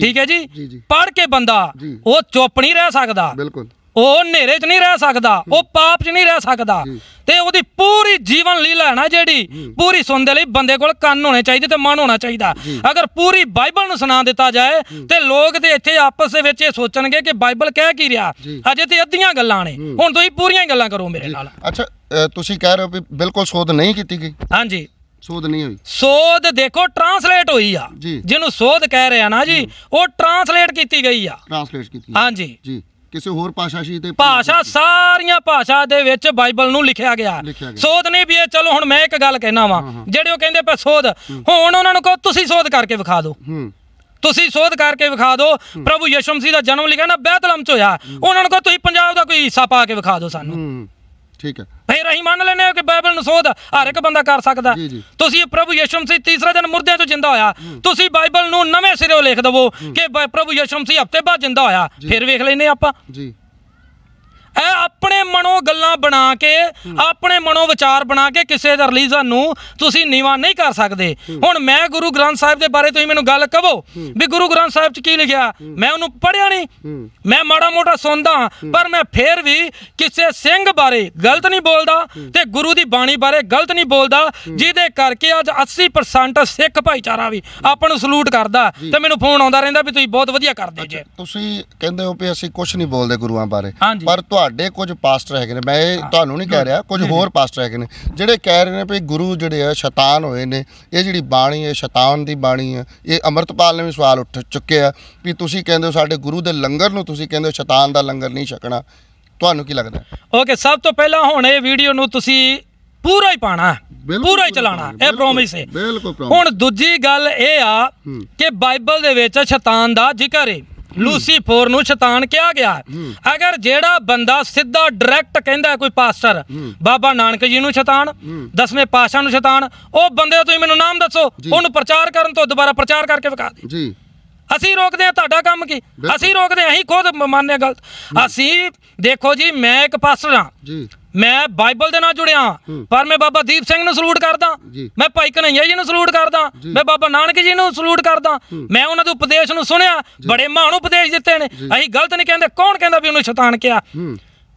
ਠੀਕ ਹੈ ਜੀ ਪੜ ਕੇ ਬੰਦਾ ਉਹ ਚੁੱਪ ਨਹੀਂ ਰਹਿ ਸਕਦਾ ਬਿਲਕੁਲ ਉਹ ਹਨੇਰੇ 'ਚ ਨਹੀਂ ਰਹਿ ਸਕਦਾ ਉਹ ਪਾਪ 'ਚ ਨਹੀਂ ਰਹਿ ਸਕਦਾ ਤੇ ਉਹਦੀ ਪੂਰੀ ਜੀਵਨ ਲੀਲਾ ਹੈ ਨਾ ਜਿਹੜੀ ਪੂਰੀ ਸੁਣ ਦੇ ਲਈ ਬੰਦੇ ਕੋਲ ਕੰਨ ਹੋਣੇ ਚਾਹੀਦੇ ਤੇ ਮਨ ਹੋਣਾ ਚਾਹੀਦਾ ਅਗਰ ਪੂਰੀ ਬਾਈਬਲ ਨੂੰ ਸੁਣਾ ਦਿੱਤਾ ਜਾਏ ਤੇ ਲੋਕ ਤੇ ਇੱਥੇ ਆਪਸ ਦੇ ਵਿੱਚ ਇਹ ਸੋਚਣਗੇ ਕਿ ਬਾਈਬਲ ਕਹਿ ਕੀ ਰਿਹਾ ਅਜੇ ਤੇ ਅੱਧੀਆਂ ਗੱਲਾਂ ਨੇ ਹੁਣ ਤੁਸੀਂ ਪੂਰੀਆਂ ਗੱਲਾਂ ਕਰੋ ਮੇਰੇ ਨਾਲ ਅੱਛਾ ਤੁਸੀਂ ਕਹਿ ਰਹੇ ਹੋ ਵੀ ਬਿਲਕੁਲ ਸੋਧ ਨਹੀਂ ਕੀਤੀ ਗਈ ਹਾਂਜੀ ਸੋਧ ਨਹੀਂ ਹੋਈ ਸੋਧ ਦੇਖੋ ਟਰਾਂਸਲੇਟ ਹੋਈ ਆ ਜਿਹਨੂੰ ਸੋਧ ਕਹਿ ਰਿਹਾ ਨਾ ਜੀ ਉਹ ਟਰਾਂਸਲੇਟ ਕੀਤੀ ਗਈ ਆ ਟਰਾਂਸਲੇਟ ਕੀਤੀ ਹਾਂਜੀ ਜੀ ਕਿਸੇ ਹੋਰ ਭਾਸ਼ਾ ਸੀ ਤੇ ਭਾਸ਼ਾ ਸਾਰੀਆਂ ਭਾਸ਼ਾ ਦੇ ਵਿੱਚ ਬਾਈਬਲ ਨੂੰ ਲਿਖਿਆ ਗਿਆ ਸੋਧ ਨਹੀਂ ਵੀ ਇਹ ਚਲੋ ਹੁਣ ਮੈਂ ਇੱਕ ਗੱਲ ਕਹਿਣਾ ਵਾਂ ਜਿਹੜੇ ਉਹ ਕਹਿੰਦੇ ਪਏ ਸੋਧ ਹੁਣ ਉਹਨਾਂ ਨੂੰ ਕਹੋ ਤੁਸੀਂ ਸੋਧ ਕਰਕੇ ਵਿਖਾ ਦਿਓ ਤੁਸੀਂ ਸੋਧ ਕਰਕੇ ਵਿਖਾ ਦਿਓ ਪ੍ਰਭੂ ਯਸ਼ਮਸੀ ਦਾ ਜਨਮ ਲਿਖਿਆ ਨਾ ਬੈਤਲਮ ਚ ਹੋਇਆ ਉਹਨਾਂ ਨੂੰ ਕਹੋ ਤੁਸੀਂ ਪੰਜਾਬ ਦਾ ਕੋਈ ਹਿੱਸਾ ਪਾ ਕੇ ਵਿਖਾ ਦਿਓ ਸਾਨੂੰ ਠੀਕ ਹੈ ਭਈ ਰਹੀ ਮੰਨ ਲੈਨੇ ਹੋ ਕਿ ਬਾਈਬਲ ਨੂੰ ਸੋਧ ਹਰ ਇੱਕ ਬੰਦਾ ਕਰ ਸਕਦਾ ਤੁਸੀਂ ਪ੍ਰਭੂ ਯਿਸੂ ਮਸੀਹ ਤੀਸਰੇ ਦਿਨ ਮੁਰਦਿਆਂ ਤੋਂ ਜ਼ਿੰਦਾ ਹੋਇਆ ਤੁਸੀਂ ਬਾਈਬਲ ਨੂੰ ਨਵੇਂ ਸਿਰੋਂ ਲਿਖ ਦਵੋ ਕਿ ਪ੍ਰਭੂ ਯਿਸੂ ਮਸੀਹ ਹਫ਼ਤੇ ਬਾਅਦ ਜ਼ਿੰਦਾ ਹੋਇਆ ਫਿਰ ਵੇਖ ਲੈਨੇ ਆਪਾਂ ਜੀ ਆਪਣੇ ਮਨੋਂ ਗੱਲਾਂ ਬਣਾ ਕੇ ਆਪਣੇ ਮਨੋਂ ਵਿਚਾਰ ਬਣਾ ਕੇ ਕਿਸੇ ਦਾ ਰਿਲੀਜ਼ਨ ਨੂੰ ਤੁਸੀਂ ਨੀਵਾ ਨਹੀਂ ਕਰ ਸਕਦੇ ਹੁਣ ਮੈਂ ਗੁਰੂ ਗ੍ਰੰਥ ਸਾਹਿਬ ਦੇ ਬਾਰੇ ਤੁਸੀਂ ਮੈਨੂੰ ਗੱਲ ਕਹੋ ਵੀ ਗੁਰੂ ਗ੍ਰੰਥ ਸਾਹਿਬ 'ਚ ਕੀ ਲਿਖਿਆ ਮੈਂ ਉਹਨੂੰ ਪੜਿਆ ਨਹੀਂ ਮੈਂ ਮਾੜਾ ਮੋਟਾ ਸੁਣਦਾ ਪਰ ਮੈਂ ਫੇਰ ਵੀ ਕਿਸੇ ਸਿੰਘ ਬਾਰੇ ਗਲਤ ਨਹੀਂ ਬੋਲਦਾ ਤੇ ਗੁਰੂ ਦੀ ਬਾਣੀ ਬਾਰੇ ਗਲਤ ਨਹੀਂ ਬੋਲਦਾ ਜਿਹਦੇ ਕਰਕੇ ਅੱਜ 80% ਸਿੱਖ ਭਾਈਚਾਰਾ ਵੀ ਆਪਾਂ ਨੂੰ ਸਲੂਟ ਕਰਦਾ ਤੇ ਮੈਨੂੰ ਫੋਨ ਆਉਂਦਾ ਰਹਿੰਦਾ ਵੀ ਤੁਸੀਂ ਬਹੁਤ ਵਧੀਆ ਕਰਦੇ ਜੇ ਤੁਸੀਂ ਕਹਿੰਦੇ ਹੋ ਵੀ ਅਸੀਂ ਕੁਝ ਨਹੀਂ ਬੋਲਦੇ ਗੁਰੂਆਂ ਬਾਰੇ ਪਰ ਤੁਹਾਡੇ ਤੁਹਾਡੇ ਕੁਝ ਪਾਸਟਰ ਹੈਗੇ ਨੇ ਮੈਂ ਇਹ ਤੁਹਾਨੂੰ ਨਹੀਂ ਕਹਿ ਰਿਹਾ ਕੁਝ ਹੋਰ ਪਾਸਟਰ ਹੈਗੇ ਨੇ ਜਿਹੜੇ ਕਹਿ ਰਹੇ ਨੇ ਵੀ ਗੁਰੂ ਜਿਹੜੇ ਆ ਸ਼ੈਤਾਨ ਹੋਏ ਨੇ ਇਹ ਜਿਹੜੀ ਬਾਣੀ ਹੈ ਸ਼ੈਤਾਨ ਦੀ ਬਾਣੀ ਹੈ ਇਹ ਅਮਰਤਪਾਲ ਨੇ ਵੀ ਸਵਾਲ ਉੱਠ ਚੁੱਕੇ ਆ ਵੀ ਤੁਸੀਂ ਕਹਿੰਦੇ ਹੋ ਸਾਡੇ ਗੁਰੂ ਦੇ ਲੰਗਰ ਨੂੰ ਤੁਸੀਂ ਕਹਿੰਦੇ ਹੋ ਸ਼ੈਤਾਨ ਦਾ ਲੰਗਰ ਨਹੀਂ ਛਕਣਾ ਤੁਹਾਨੂੰ ਕੀ ਲੱਗਦਾ ਓਕੇ ਸਭ ਤੋਂ ਪਹਿਲਾਂ ਹੁਣ ਇਹ ਵੀਡੀਓ ਨੂੰ ਤੁਸੀਂ ਪੂਰਾ ਹੀ ਪਾਣਾ ਪੂਰਾ ਹੀ ਚਲਾਣਾ ਇਹ ਪ੍ਰੋਮਿਸ ਹੈ ਹੁਣ ਦੂਜੀ ਗੱਲ ਇਹ ਆ ਕਿ ਬਾਈਬਲ ਦੇ ਵਿੱਚ ਸ਼ੈਤਾਨ ਦਾ ਜ਼ਿਕਰ ਹੈ ਲੂਸੀਫੋਰ ਨੂੰ ਸ਼ੈਤਾਨ ਕਿਹਾ ਗਿਆ ਅਗਰ ਜਿਹੜਾ ਬੰਦਾ ਸਿੱਧਾ ਡਾਇਰੈਕਟ ਕਹਿੰਦਾ ਕੋਈ ਪਾਸਟਰ ਬਾਬਾ ਨਾਨਕ ਜੀ ਨੂੰ ਸ਼ੈਤਾਨ ਦਸਵੇਂ ਪਾਸ਼ਾ ਨੂੰ ਸ਼ੈਤਾਨ ਉਹ ਬੰਦੇ ਤੁਸੀਂ ਮੈਨੂੰ ਨਾਮ ਦੱਸੋ ਉਹਨੂੰ ਪ੍ਰਚਾਰ ਕਰਨ ਤੋਂ ਦੁਬਾਰਾ ਪ੍ਰਚਾਰ ਕਰਕੇ ਵਿਖਾ ਦੇ ਜੀ ਅਸੀਂ ਰੋਕਦੇ ਆ ਤੁਹਾਡਾ ਕੰਮ ਕੀ ਅਸੀਂ ਰੋਕਦੇ ਆ ਅਸੀਂ ਖੁਦ ਮੰਨਿਆ ਗਲਤ ਅਸੀਂ ਦੇਖੋ ਜੀ ਮੈਂ ਇੱਕ ਪਾਸਟਰ ਹਾਂ ਜੀ ਮੈਂ ਬਾਈਬਲ ਦੇ ਨਾਲ ਜੁੜਿਆ ਪਰ ਮੈਂ ਬਾਬਾ ਦੀਪ ਸਿੰਘ ਨੂੰ ਸਲੂਟ ਕਰਦਾ ਮੈਂ ਭਾਈ ਕਨਈਆ ਜੀ ਨੂੰ ਸਲੂਟ ਕਰਦਾ ਮੈਂ ਬਾਬਾ ਨਾਨਕ ਜੀ ਨੂੰ ਸਲੂਟ ਕਰਦਾ ਮੈਂ ਉਹਨਾਂ ਦੇ ਉਪਦੇਸ਼ ਨੂੰ ਸੁਣਿਆ ਬੜੇ ਮਹਾਨ ਉਪਦੇਸ਼ ਦਿੱਤੇ ਨੇ ਅਸੀਂ ਗਲਤ ਨਹੀਂ ਕਹਿੰਦੇ ਕੌਣ ਕਹਿੰਦਾ ਵੀ ਉਹਨੂੰ ਸ਼ੈਤਾਨ ਕਿਹਾ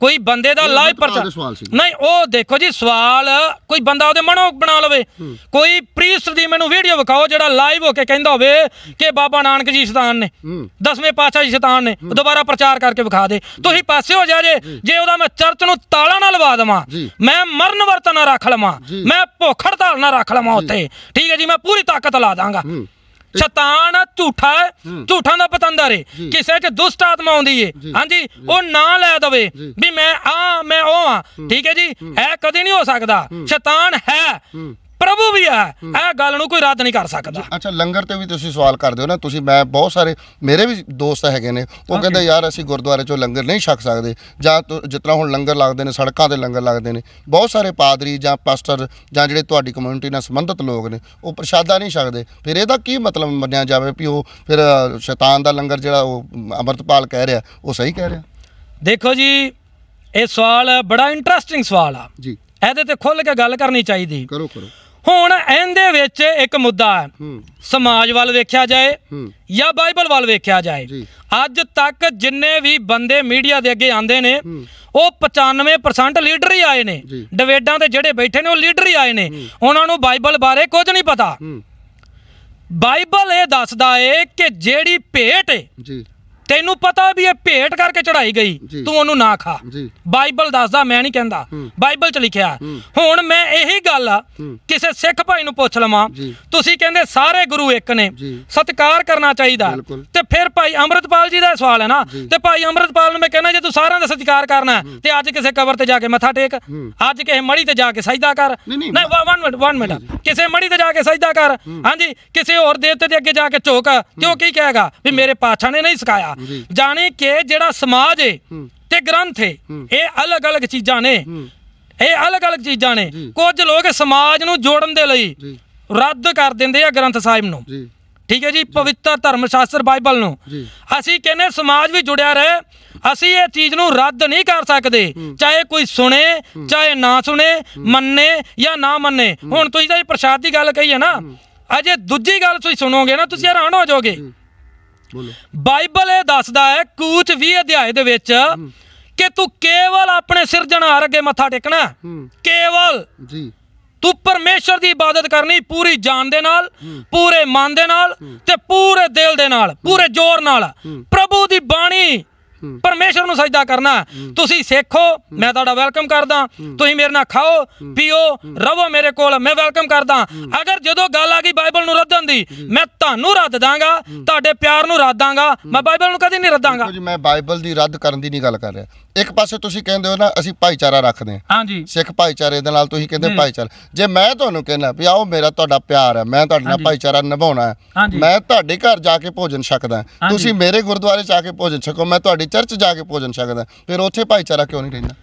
ਕੋਈ ਬੰਦੇ ਦਾ ਲਾਈਵ ਪਰਚਾ ਨਹੀਂ ਉਹ ਦੇਖੋ ਜੀ ਸਵਾਲ ਕੋਈ ਬੰਦਾ ਉਹਦੇ ਮਨੋਂ ਬਣਾ ਲਵੇ ਕੋਈ ਪ੍ਰੀਸਟ ਦੀ ਮੈਨੂੰ ਵੀਡੀਓ ਵਿਖਾਓ ਜਿਹੜਾ ਲਾਈਵ ਹੋ ਕੇ ਕਹਿੰਦਾ ਹੋਵੇ ਕਿ ਬਾਬਾ ਨਾਨਕ ਜੀ ਸ਼ੈਤਾਨ ਨੇ ਦਸਵੇਂ ਪਾਤਸ਼ਾਹ ਜੀ ਸ਼ੈਤਾਨ ਨੇ ਦੁਬਾਰਾ ਪ੍ਰਚਾਰ ਕਰਕੇ ਵਿਖਾ ਦੇ ਤੁਸੀਂ ਪਾਸੇ ਹੋ ਜਾ ਜੇ ਜੇ ਉਹਦਾ ਮੈਂ ਚਰਚ ਨੂੰ ਤਾਲਾ ਨਾ ਲਵਾ ਦਵਾਂ ਮੈਂ ਮਰਨ ਵਰਤ ਨਾ ਰੱਖ ਲਵਾਂ ਮੈਂ ਭੁੱਖ ਹੜਤਾਲ ਨਾ ਰੱਖ ਲਵਾਂ ਉੱਥੇ ਠੀਕ ਹੈ ਜੀ ਮੈਂ ਪੂਰੀ ਤਾਕਤ ਲਾ ਦਾਂਗਾ ਸ਼ੈਤਾਨ ਝੂਠਾ ਹੈ ਝੂਠਾਂ ਦਾ ਪਤੰਦਰ ਹੈ ਕਿਸੇ 'ਚ ਦੁਸ਼ਟ ਆਤਮਾ ਆਉਂਦੀ ਹੈ ਹਾਂਜੀ ਉਹ ਨਾਂ ਲੈ ਦਵੇ ਵੀ ਮੈਂ ਆ ਮੈਂ ਉਹ ਆ ਠੀਕ ਹੈ ਜੀ ਇਹ ਕਦੇ ਨਹੀਂ ਹੋ ਸਕਦਾ ਸ਼ੈਤਾਨ ਹੈ ਪ੍ਰਭੂ ਵੀ ਹੈ ਇਹ ਗੱਲ ਨੂੰ ਕੋਈ ਰੱਦ ਨਹੀਂ ਕਰ ਸਕਦਾ ਅੱਛਾ ਲੰਗਰ ਤੇ ਵੀ ਤੁਸੀਂ ਸਵਾਲ ਕਰਦੇ ਹੋ ਨਾ ਤੁਸੀਂ ਮੈਂ ਬਹੁਤ ਸਾਰੇ ਮੇਰੇ ਵੀ ਦੋਸਤ ਹੈਗੇ ਨੇ ਉਹ ਕਹਿੰਦੇ ਯਾਰ ਅਸੀਂ ਗੁਰਦੁਆਰੇ ਚੋਂ ਲੰਗਰ ਨਹੀਂ ਛਕ ਸਕਦੇ ਜਾਂ ਜਿਤਨਾ ਹੁਣ ਲੰਗਰ ਲੱਗਦੇ ਨੇ ਸੜਕਾਂ ਤੇ ਲੰਗਰ ਲੱਗਦੇ ਨੇ ਬਹੁਤ ਸਾਰੇ ਪਾਦਰੀ ਜਾਂ ਪਾਸਟਰ ਜਾਂ ਜਿਹੜੇ ਤੁਹਾਡੀ ਕਮਿਊਨਿਟੀ ਨਾਲ ਸੰਬੰਧਿਤ ਲੋਕ ਨੇ ਉਹ ਪ੍ਰਸ਼ਾਦਾ ਨਹੀਂ ਛਕਦੇ ਫਿਰ ਇਹਦਾ ਕੀ ਮਤਲਬ ਮੰਨਿਆ ਜਾਵੇ ਵੀ ਉਹ ਫਿਰ ਸ਼ੈਤਾਨ ਦਾ ਲੰਗਰ ਜਿਹੜਾ ਉਹ ਅਮਰਤਪਾਲ ਕਹਿ ਰਿਹਾ ਉਹ ਸਹੀ ਕਹਿ ਰਿਹਾ ਦੇਖੋ ਜੀ ਇਹ ਸਵਾਲ ਬੜਾ ਇੰਟਰਸਟਿੰਗ ਸਵਾਲ ਆ ਜੀ ਇਹਦੇ ਤੇ ਖੁੱਲ ਕੇ ਗੱਲ ਕਰਨੀ ਚਾਹੀਦੀ ਕਰੋ ਕਰੋ ਹੁਣ ਇਹਦੇ ਵਿੱਚ ਇੱਕ ਮੁੱਦਾ ਹੈ ਸਮਾਜ ਵੱਲ ਵੇਖਿਆ ਜਾਏ ਜਾਂ ਬਾਈਬਲ ਵੱਲ ਵੇਖਿਆ ਜਾਏ ਅੱਜ ਤੱਕ ਜਿੰਨੇ ਵੀ ਬੰਦੇ ਮੀਡੀਆ ਦੇ ਅੱਗੇ ਆਂਦੇ ਨੇ ਉਹ 95% ਲੀਡਰ ਹੀ ਆਏ ਨੇ ਡਿਬੇਟਾਂ ਤੇ ਜਿਹੜੇ ਬੈਠੇ ਨੇ ਉਹ ਲੀਡਰ ਹੀ ਆਏ ਨੇ ਉਹਨਾਂ ਨੂੰ ਬਾਈਬਲ ਬਾਰੇ ਕੁਝ ਨਹੀਂ ਪਤਾ ਬਾਈਬਲ ਇਹ ਦੱਸਦਾ ਏ ਕਿ ਜਿਹੜੀ ਭੇਟ ਜੀ ਤੈਨੂੰ ਪਤਾ ਵੀ ਇਹ ਭੇਟ ਕਰਕੇ ਚੜਾਈ ਗਈ ਤੂੰ ਉਹਨੂੰ ਨਾ ਖਾ ਬਾਈਬਲ ਦੱਸਦਾ ਮੈਂ ਨਹੀਂ ਕਹਿੰਦਾ ਬਾਈਬਲ 'ਚ ਲਿਖਿਆ ਹੁਣ ਮੈਂ ਇਹੀ ਗੱਲ ਆ ਕਿਸੇ ਸਿੱਖ ਭਾਈ ਨੂੰ ਪੁੱਛ ਲਵਾਂ ਤੁਸੀਂ ਕਹਿੰਦੇ ਸਾਰੇ ਗੁਰੂ ਇੱਕ ਨੇ ਸਤਿਕਾਰ ਕਰਨਾ ਚਾਹੀਦਾ ਤੇ ਫਿਰ ਭਾਈ ਅਮਰਤਪਾਲ ਜੀ ਦਾ ਸਵਾਲ ਹੈ ਨਾ ਤੇ ਭਾਈ ਅਮਰਤਪਾਲ ਨੂੰ ਮੈਂ ਕਹਿੰਦਾ ਜੇ ਤੂੰ ਸਾਰਿਆਂ ਦਾ ਸਤਿਕਾਰ ਕਰਨਾ ਤੇ ਅੱਜ ਕਿਸੇ ਕਬਰ ਤੇ ਜਾ ਕੇ ਮੱਥਾ ਟੇਕ ਅੱਜ ਕਿਸੇ ਮੜੀ ਤੇ ਜਾ ਕੇ ਸਜਦਾ ਕਰ ਨਹੀਂ ਨਹੀਂ 1 ਮਿੰਟ 1 ਮਿੰਟ ਕਿਸੇ ਮੜੀ ਤੇ ਜਾ ਕੇ ਸਜਦਾ ਕਰ ਹਾਂਜੀ ਕਿਸੇ ਹੋਰ ਦੇਵਤੇ ਦੇ ਅੱਗੇ ਜਾ ਕੇ ਝੋਕ ਕਿਉਂ ਕੀ ਕਹੇਗਾ ਵੀ ਮੇਰੇ ਪਾਤਸ਼ਾਹ ਨੇ ਨਹੀਂ ਸਿਖਾਇਆ ਜਾਣੇ ਕਿ ਜਿਹੜਾ ਸਮਾਜ ਏ ਤੇ ਗ੍ਰੰਥ ਏ ਇਹ ਅਲੱਗ-ਅਲੱਗ ਚੀਜ਼ਾਂ ਨੇ ਇਹ ਅਲੱਗ-ਅਲੱਗ ਚੀਜ਼ਾਂ ਨੇ ਕੁਝ ਲੋਕ ਸਮਾਜ ਨੂੰ ਜੋੜਨ ਦੇ ਲਈ ਰੱਦ ਕਰ ਦਿੰਦੇ ਆ ਗ੍ਰੰਥ ਸਾਹਿਬ ਨੂੰ ਠੀਕ ਹੈ ਜੀ ਪਵਿੱਤਰ ਧਰਮ ਸ਼ਾਸਤਰ ਬਾਈਬਲ ਨੂੰ ਅਸੀਂ ਕਹਿੰਦੇ ਸਮਾਜ ਵੀ ਜੁੜਿਆ ਰਹੇ ਅਸੀਂ ਇਹ ਚੀਜ਼ ਨੂੰ ਰੱਦ ਨਹੀਂ ਕਰ ਸਕਦੇ ਚਾਹੇ ਕੋਈ ਸੁਣੇ ਚਾਹੇ ਨਾ ਸੁਣੇ ਮੰਨੇ ਜਾਂ ਨਾ ਮੰਨੇ ਹੁਣ ਤੁਸੀਂ ਤਾਂ ਇਹ ਪ੍ਰਸ਼ਾਦ ਦੀ ਗੱਲ ਕਹੀ ਹੈ ਨਾ ਅਜੇ ਦੂਜੀ ਗੱਲ ਤੁਸੀਂ ਸੁਣੋਗੇ ਨਾ ਤੁਸੀਂ ਹੈਰਾਨ ਹੋ ਜਾਓਗੇ ਬਾਈਬਲ ਇਹ ਦੱਸਦਾ ਹੈ ਕੂਚ 20 ਅਧਿਆਏ ਦੇ ਵਿੱਚ ਕਿ ਤੂੰ ਕੇਵਲ ਆਪਣੇ ਸਿਰਜਣਹਾਰ ਅੱਗੇ ਮੱਥਾ ਟੇਕਣਾ ਕੇਵਲ ਜੀ ਤੂੰ ਪਰਮੇਸ਼ਰ ਦੀ ਇਬਾਦਤ ਕਰਨੀ ਪੂਰੀ ਜਾਨ ਦੇ ਨਾਲ ਪੂਰੇ ਮਨ ਦੇ ਨਾਲ ਤੇ ਪੂਰੇ ਦਿਲ ਦੇ ਨਾਲ ਪੂਰੇ ਜ਼ੋਰ ਨਾਲ ਪ੍ਰਭੂ ਦੀ ਬਾਣੀ ਪਰਮੇਸ਼ਰ ਨੂੰ ਸਜਦਾ ਕਰਨਾ ਤੁਸੀਂ ਸਿੱਖੋ ਮੈਂ ਤੁਹਾਡਾ ਵੈਲਕਮ ਕਰਦਾ ਤੁਸੀਂ ਮੇਰੇ ਨਾਲ ਖਾਓ ਪੀਓ ਰਵੋ ਮੇਰੇ ਕੋਲ ਮੈਂ ਵੈਲਕਮ ਕਰਦਾ ਅਗਰ ਜਦੋਂ ਗੱਲ ਆ ਗਈ ਬਾਈਬਲ ਨੂੰ ਰੱਦਣ ਦੀ ਮੈਂ ਤੁਹਾਨੂੰ ਰੱਦ ਦਾਂਗਾ ਤੁਹਾਡੇ ਪਿਆਰ ਨੂੰ ਰੱਦਾਂਗਾ ਮੈਂ ਬਾਈਬਲ ਨੂੰ ਕਦੀ ਨਹੀਂ ਰੱਦਾਂਗਾ ਜੀ ਮੈਂ ਬਾਈਬਲ ਦੀ ਰੱਦ ਕਰਨ ਦੀ ਨਹੀਂ ਗੱਲ ਕਰ ਰਿਹਾ ਇੱਕ ਪਾਸੇ ਤੁਸੀਂ ਕਹਿੰਦੇ ਹੋ ਨਾ ਅਸੀਂ ਭਾਈਚਾਰਾ ਰੱਖਦੇ ਹਾਂ ਹਾਂਜੀ ਸਿੱਖ ਭਾਈਚਾਰੇ ਦੇ ਨਾਲ ਤੁਸੀਂ ਕਹਿੰਦੇ ਭਾਈਚਾਰਾ ਜੇ ਮੈਂ ਤੁਹਾਨੂੰ ਕਹਿੰਦਾ ਵੀ ਆਓ ਮੇਰਾ ਤੁਹਾਡਾ ਪਿਆਰ ਹੈ ਮੈਂ ਤੁਹਾਡੇ ਨਾਲ ਭਾਈਚਾਰਾ ਨਿਭਾਉਣਾ ਹੈ ਮੈਂ ਤੁਹਾਡੇ ਘਰ ਜਾ ਕੇ ਭੋਜਨ ਛਕਦਾ ਤੁਸੀਂ ਮੇਰੇ ਗੁਰਦੁਆਰੇ ਜਾ ਕੇ ਭੋਜਨ ਛਕੋ ਮੈਂ ਤੁਹਾਡੀ ਚਰਚ ਜਾ ਕੇ ਭੋਜਨ ਛਕਦਾ ਫਿਰ ਉੱਥੇ ਭਾਈਚਾਰਾ ਕਿਉਂ ਨਹੀਂ ਰਹਿੰਦਾ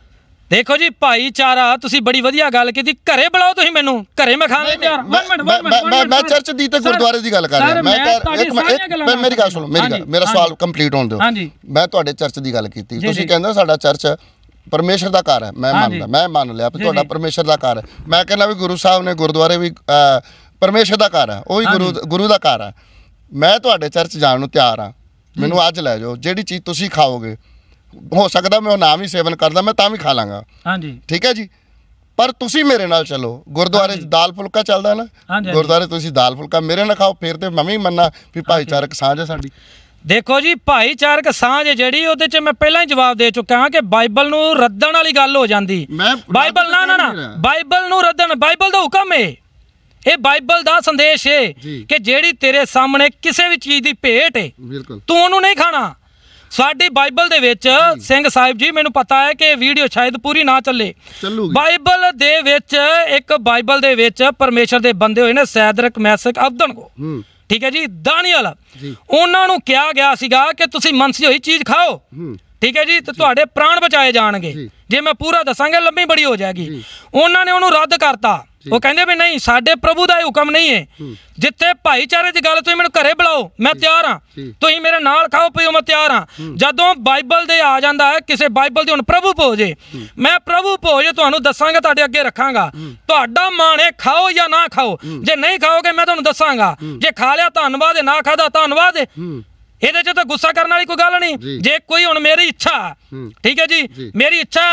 ਦੇਖੋ ਜੀ ਭਾਈਚਾਰਾ ਤੁਸੀਂ ਬੜੀ ਵਧੀਆ ਗੱਲ ਕੀਤੀ ਘਰੇ ਬੁਲਾਓ ਤੁਸੀਂ ਮੈਨੂੰ ਘਰੇ ਮੈਂ ਖਾਣ ਤਿਆਰ ਮੈਂ ਮੈਂ ਚਰਚ ਦੀ ਤੇ ਗੁਰਦੁਆਰੇ ਦੀ ਗੱਲ ਕਰ ਰਿਹਾ ਮੈਂ ਇੱਕ ਮੈਂ ਮੇਰੀ ਗੱਲ ਸੁਣੋ ਮੇਰੀ ਗੱਲ ਮੇਰਾ ਸਵਾਲ ਕੰਪਲੀਟ ਹੋਣ ਦਿਓ ਮੈਂ ਤੁਹਾਡੇ ਚਰਚ ਦੀ ਗੱਲ ਕੀਤੀ ਤੁਸੀਂ ਕਹਿੰਦੇ ਸਾਡਾ ਚਰਚ ਪਰਮੇਸ਼ਰ ਦਾ ਘਰ ਹੈ ਮੈਂ ਮੰਨਦਾ ਮੈਂ ਮੰਨ ਲਿਆ ਵੀ ਤੁਹਾਡਾ ਪਰਮੇਸ਼ਰ ਦਾ ਘਰ ਹੈ ਮੈਂ ਕਹਿੰਦਾ ਵੀ ਗੁਰੂ ਸਾਹਿਬ ਨੇ ਗੁਰਦੁਆਰੇ ਵੀ ਪਰਮੇਸ਼ਰ ਦਾ ਘਰ ਹੈ ਉਹ ਵੀ ਗੁਰੂ ਗੁਰੂ ਦਾ ਘਰ ਹੈ ਮੈਂ ਤੁਹਾਡੇ ਚਰਚ ਜਾਣ ਨੂੰ ਤਿਆਰ ਹਾਂ ਮੈਨੂੰ ਅੱਜ ਲੈ ਜਾਓ ਜਿਹੜੀ ਚੀਜ਼ ਤੁਸੀਂ ਖਾਓਗੇ ਹੋ ਸਕਦਾ ਮੈਂ ਉਹ ਨਾਮ ਹੀ ਸੇਵਨ ਕਰਦਾ ਮੈਂ ਤਾਂ ਵੀ ਖਾ ਲਾਂਗਾ ਹਾਂਜੀ ਠੀਕ ਹੈ ਜੀ ਪਰ ਤੁਸੀਂ ਮੇਰੇ ਨਾਲ ਚਲੋ ਗੁਰਦੁਆਰੇ 'ਚ ਦਾਲ ਫੁਲਕਾ ਚੱਲਦਾ ਨਾ ਹਾਂਜੀ। ਗੁਰਦੁਆਰੇ ਤੁਸੀਂ ਦਾਲ ਫੁਲਕਾ ਮੇਰੇ ਨਾਲ ਖਾਓ ਫਿਰ ਤੇ ਮੈਂ ਵੀ ਮੰਨਾਂ ਵੀ ਭਾਈਚਾਰਕ ਸਾਂਝ ਹੈ ਸਾਡੀ ਦੇਖੋ ਜੀ ਭਾਈਚਾਰਕ ਸਾਂਝ ਹੈ ਜਿਹੜੀ ਉਹਦੇ 'ਚ ਮੈਂ ਪਹਿਲਾਂ ਹੀ ਜਵਾਬ ਦੇ ਚੁੱਕਾ ਹਾਂ ਕਿ ਬਾਈਬਲ ਨੂੰ ਰੱਦਣ ਵਾਲੀ ਗੱਲ ਹੋ ਜਾਂਦੀ ਬਾਈਬਲ ਨਾ ਨਾ ਬਾਈਬਲ ਨੂੰ ਰੱਦਣ ਬਾਈਬਲ ਦਾ ਹੁਕਮ ਹੈ ਇਹ ਬਾਈਬਲ ਦਾ ਸੰਦੇਸ਼ ਏ ਕਿ ਜਿਹੜੀ ਤੇਰੇ ਸਾਹਮਣੇ ਕਿਸੇ ਵੀ ਚੀਜ਼ ਦੀ ਭੇਟ ਏ ਤੂੰ ਉਹਨੂੰ ਨਹੀਂ ਖਾਣਾ ਸਾਡੀ ਬਾਈਬਲ ਦੇ ਵਿੱਚ ਸਿੰਘ ਸਾਹਿਬ ਜੀ ਮੈਨੂੰ ਪਤਾ ਹੈ ਕਿ ਇਹ ਵੀਡੀਓ ਸ਼ਾਇਦ ਪੂਰੀ ਨਾ ਚੱਲੇ ਬਾਈਬਲ ਦੇ ਵਿੱਚ ਇੱਕ ਬਾਈਬਲ ਦੇ ਵਿੱਚ ਪਰਮੇਸ਼ਰ ਦੇ ਬੰਦੇ ਹੋਏ ਨੇ ਸੈਦਰਕ ਮੈਸਕ ਅਬਦਨ ਕੋ ਠੀਕ ਹੈ ਜੀ ਦਾਨੀਅਲ ਉਹਨਾਂ ਨੂੰ ਕਿਹਾ ਗਿਆ ਸੀਗਾ ਕਿ ਤੁਸੀਂ ਮਨਸੀ ਹੋਈ ਚੀਜ਼ ਖਾਓ ਠੀਕ ਹੈ ਜੀ ਤੇ ਤੁਹਾਡੇ ਪ੍ਰਾਣ ਬਚਾਏ ਜਾਣਗੇ ਜੇ ਮੈਂ ਪੂਰਾ ਦੱਸਾਂਗਾ ਲੰਮੀ ਬੜੀ ਹੋ ਜਾਏਗੀ ਉਹਨਾਂ ਨੇ ਉਹਨੂੰ ਰੱਦ ਕਰਤਾ ਉਹ ਕਹਿੰਦੇ ਵੀ ਨਹੀਂ ਸਾਡੇ ਪ੍ਰਭੂ ਦਾ ਇਹ ਹੁਕਮ ਨਹੀਂ ਹੈ ਜਿੱਥੇ ਭਾਈਚਾਰੇ ਦੀ ਗੱਲ ਤੁਸੀਂ ਮੈਨੂੰ ਘਰੇ ਬੁਲਾਓ ਮੈਂ ਤਿਆਰ ਹਾਂ ਤੁਸੀਂ ਮੇਰੇ ਨਾਲ ਖਾਓ ਪੀਓ ਮੈਂ ਤਿਆਰ ਹਾਂ ਜਦੋਂ ਬਾਈਬਲ ਦੇ ਆ ਜਾਂਦਾ ਹੈ ਕਿਸੇ ਬਾਈਬਲ ਦੇ ਹੁਣ ਪ੍ਰਭੂ ਭੋਜੇ ਮੈਂ ਪ੍ਰਭੂ ਭੋਜੇ ਤੁਹਾਨੂੰ ਦੱਸਾਂਗਾ ਤੁਹਾਡੇ ਅੱਗੇ ਰੱਖਾਂਗਾ ਤੁਹਾਡਾ ਮਾਣ ਹੈ ਖਾਓ ਜਾਂ ਨਾ ਖਾਓ ਜੇ ਨਹੀਂ ਖਾਓਗੇ ਮੈਂ ਤੁਹਾਨੂੰ ਦੱਸਾਂਗਾ ਜੇ ਖਾ ਲਿਆ ਧੰਨਵਾਦ ਹੈ ਨਾ ਖਾਦਾ ਧੰਨਵਾਦ ਹੈ ਇਹਦੇ 'ਚ ਤਾਂ ਗੁੱਸਾ ਕਰਨ ਵਾਲੀ ਕੋਈ ਗੱਲ ਨਹੀਂ ਜੇ ਕੋਈ ਹੁਣ ਮੇਰੀ ਇੱਛਾ ਠੀਕ ਹੈ ਜੀ ਮੇਰੀ ਇੱਛਾ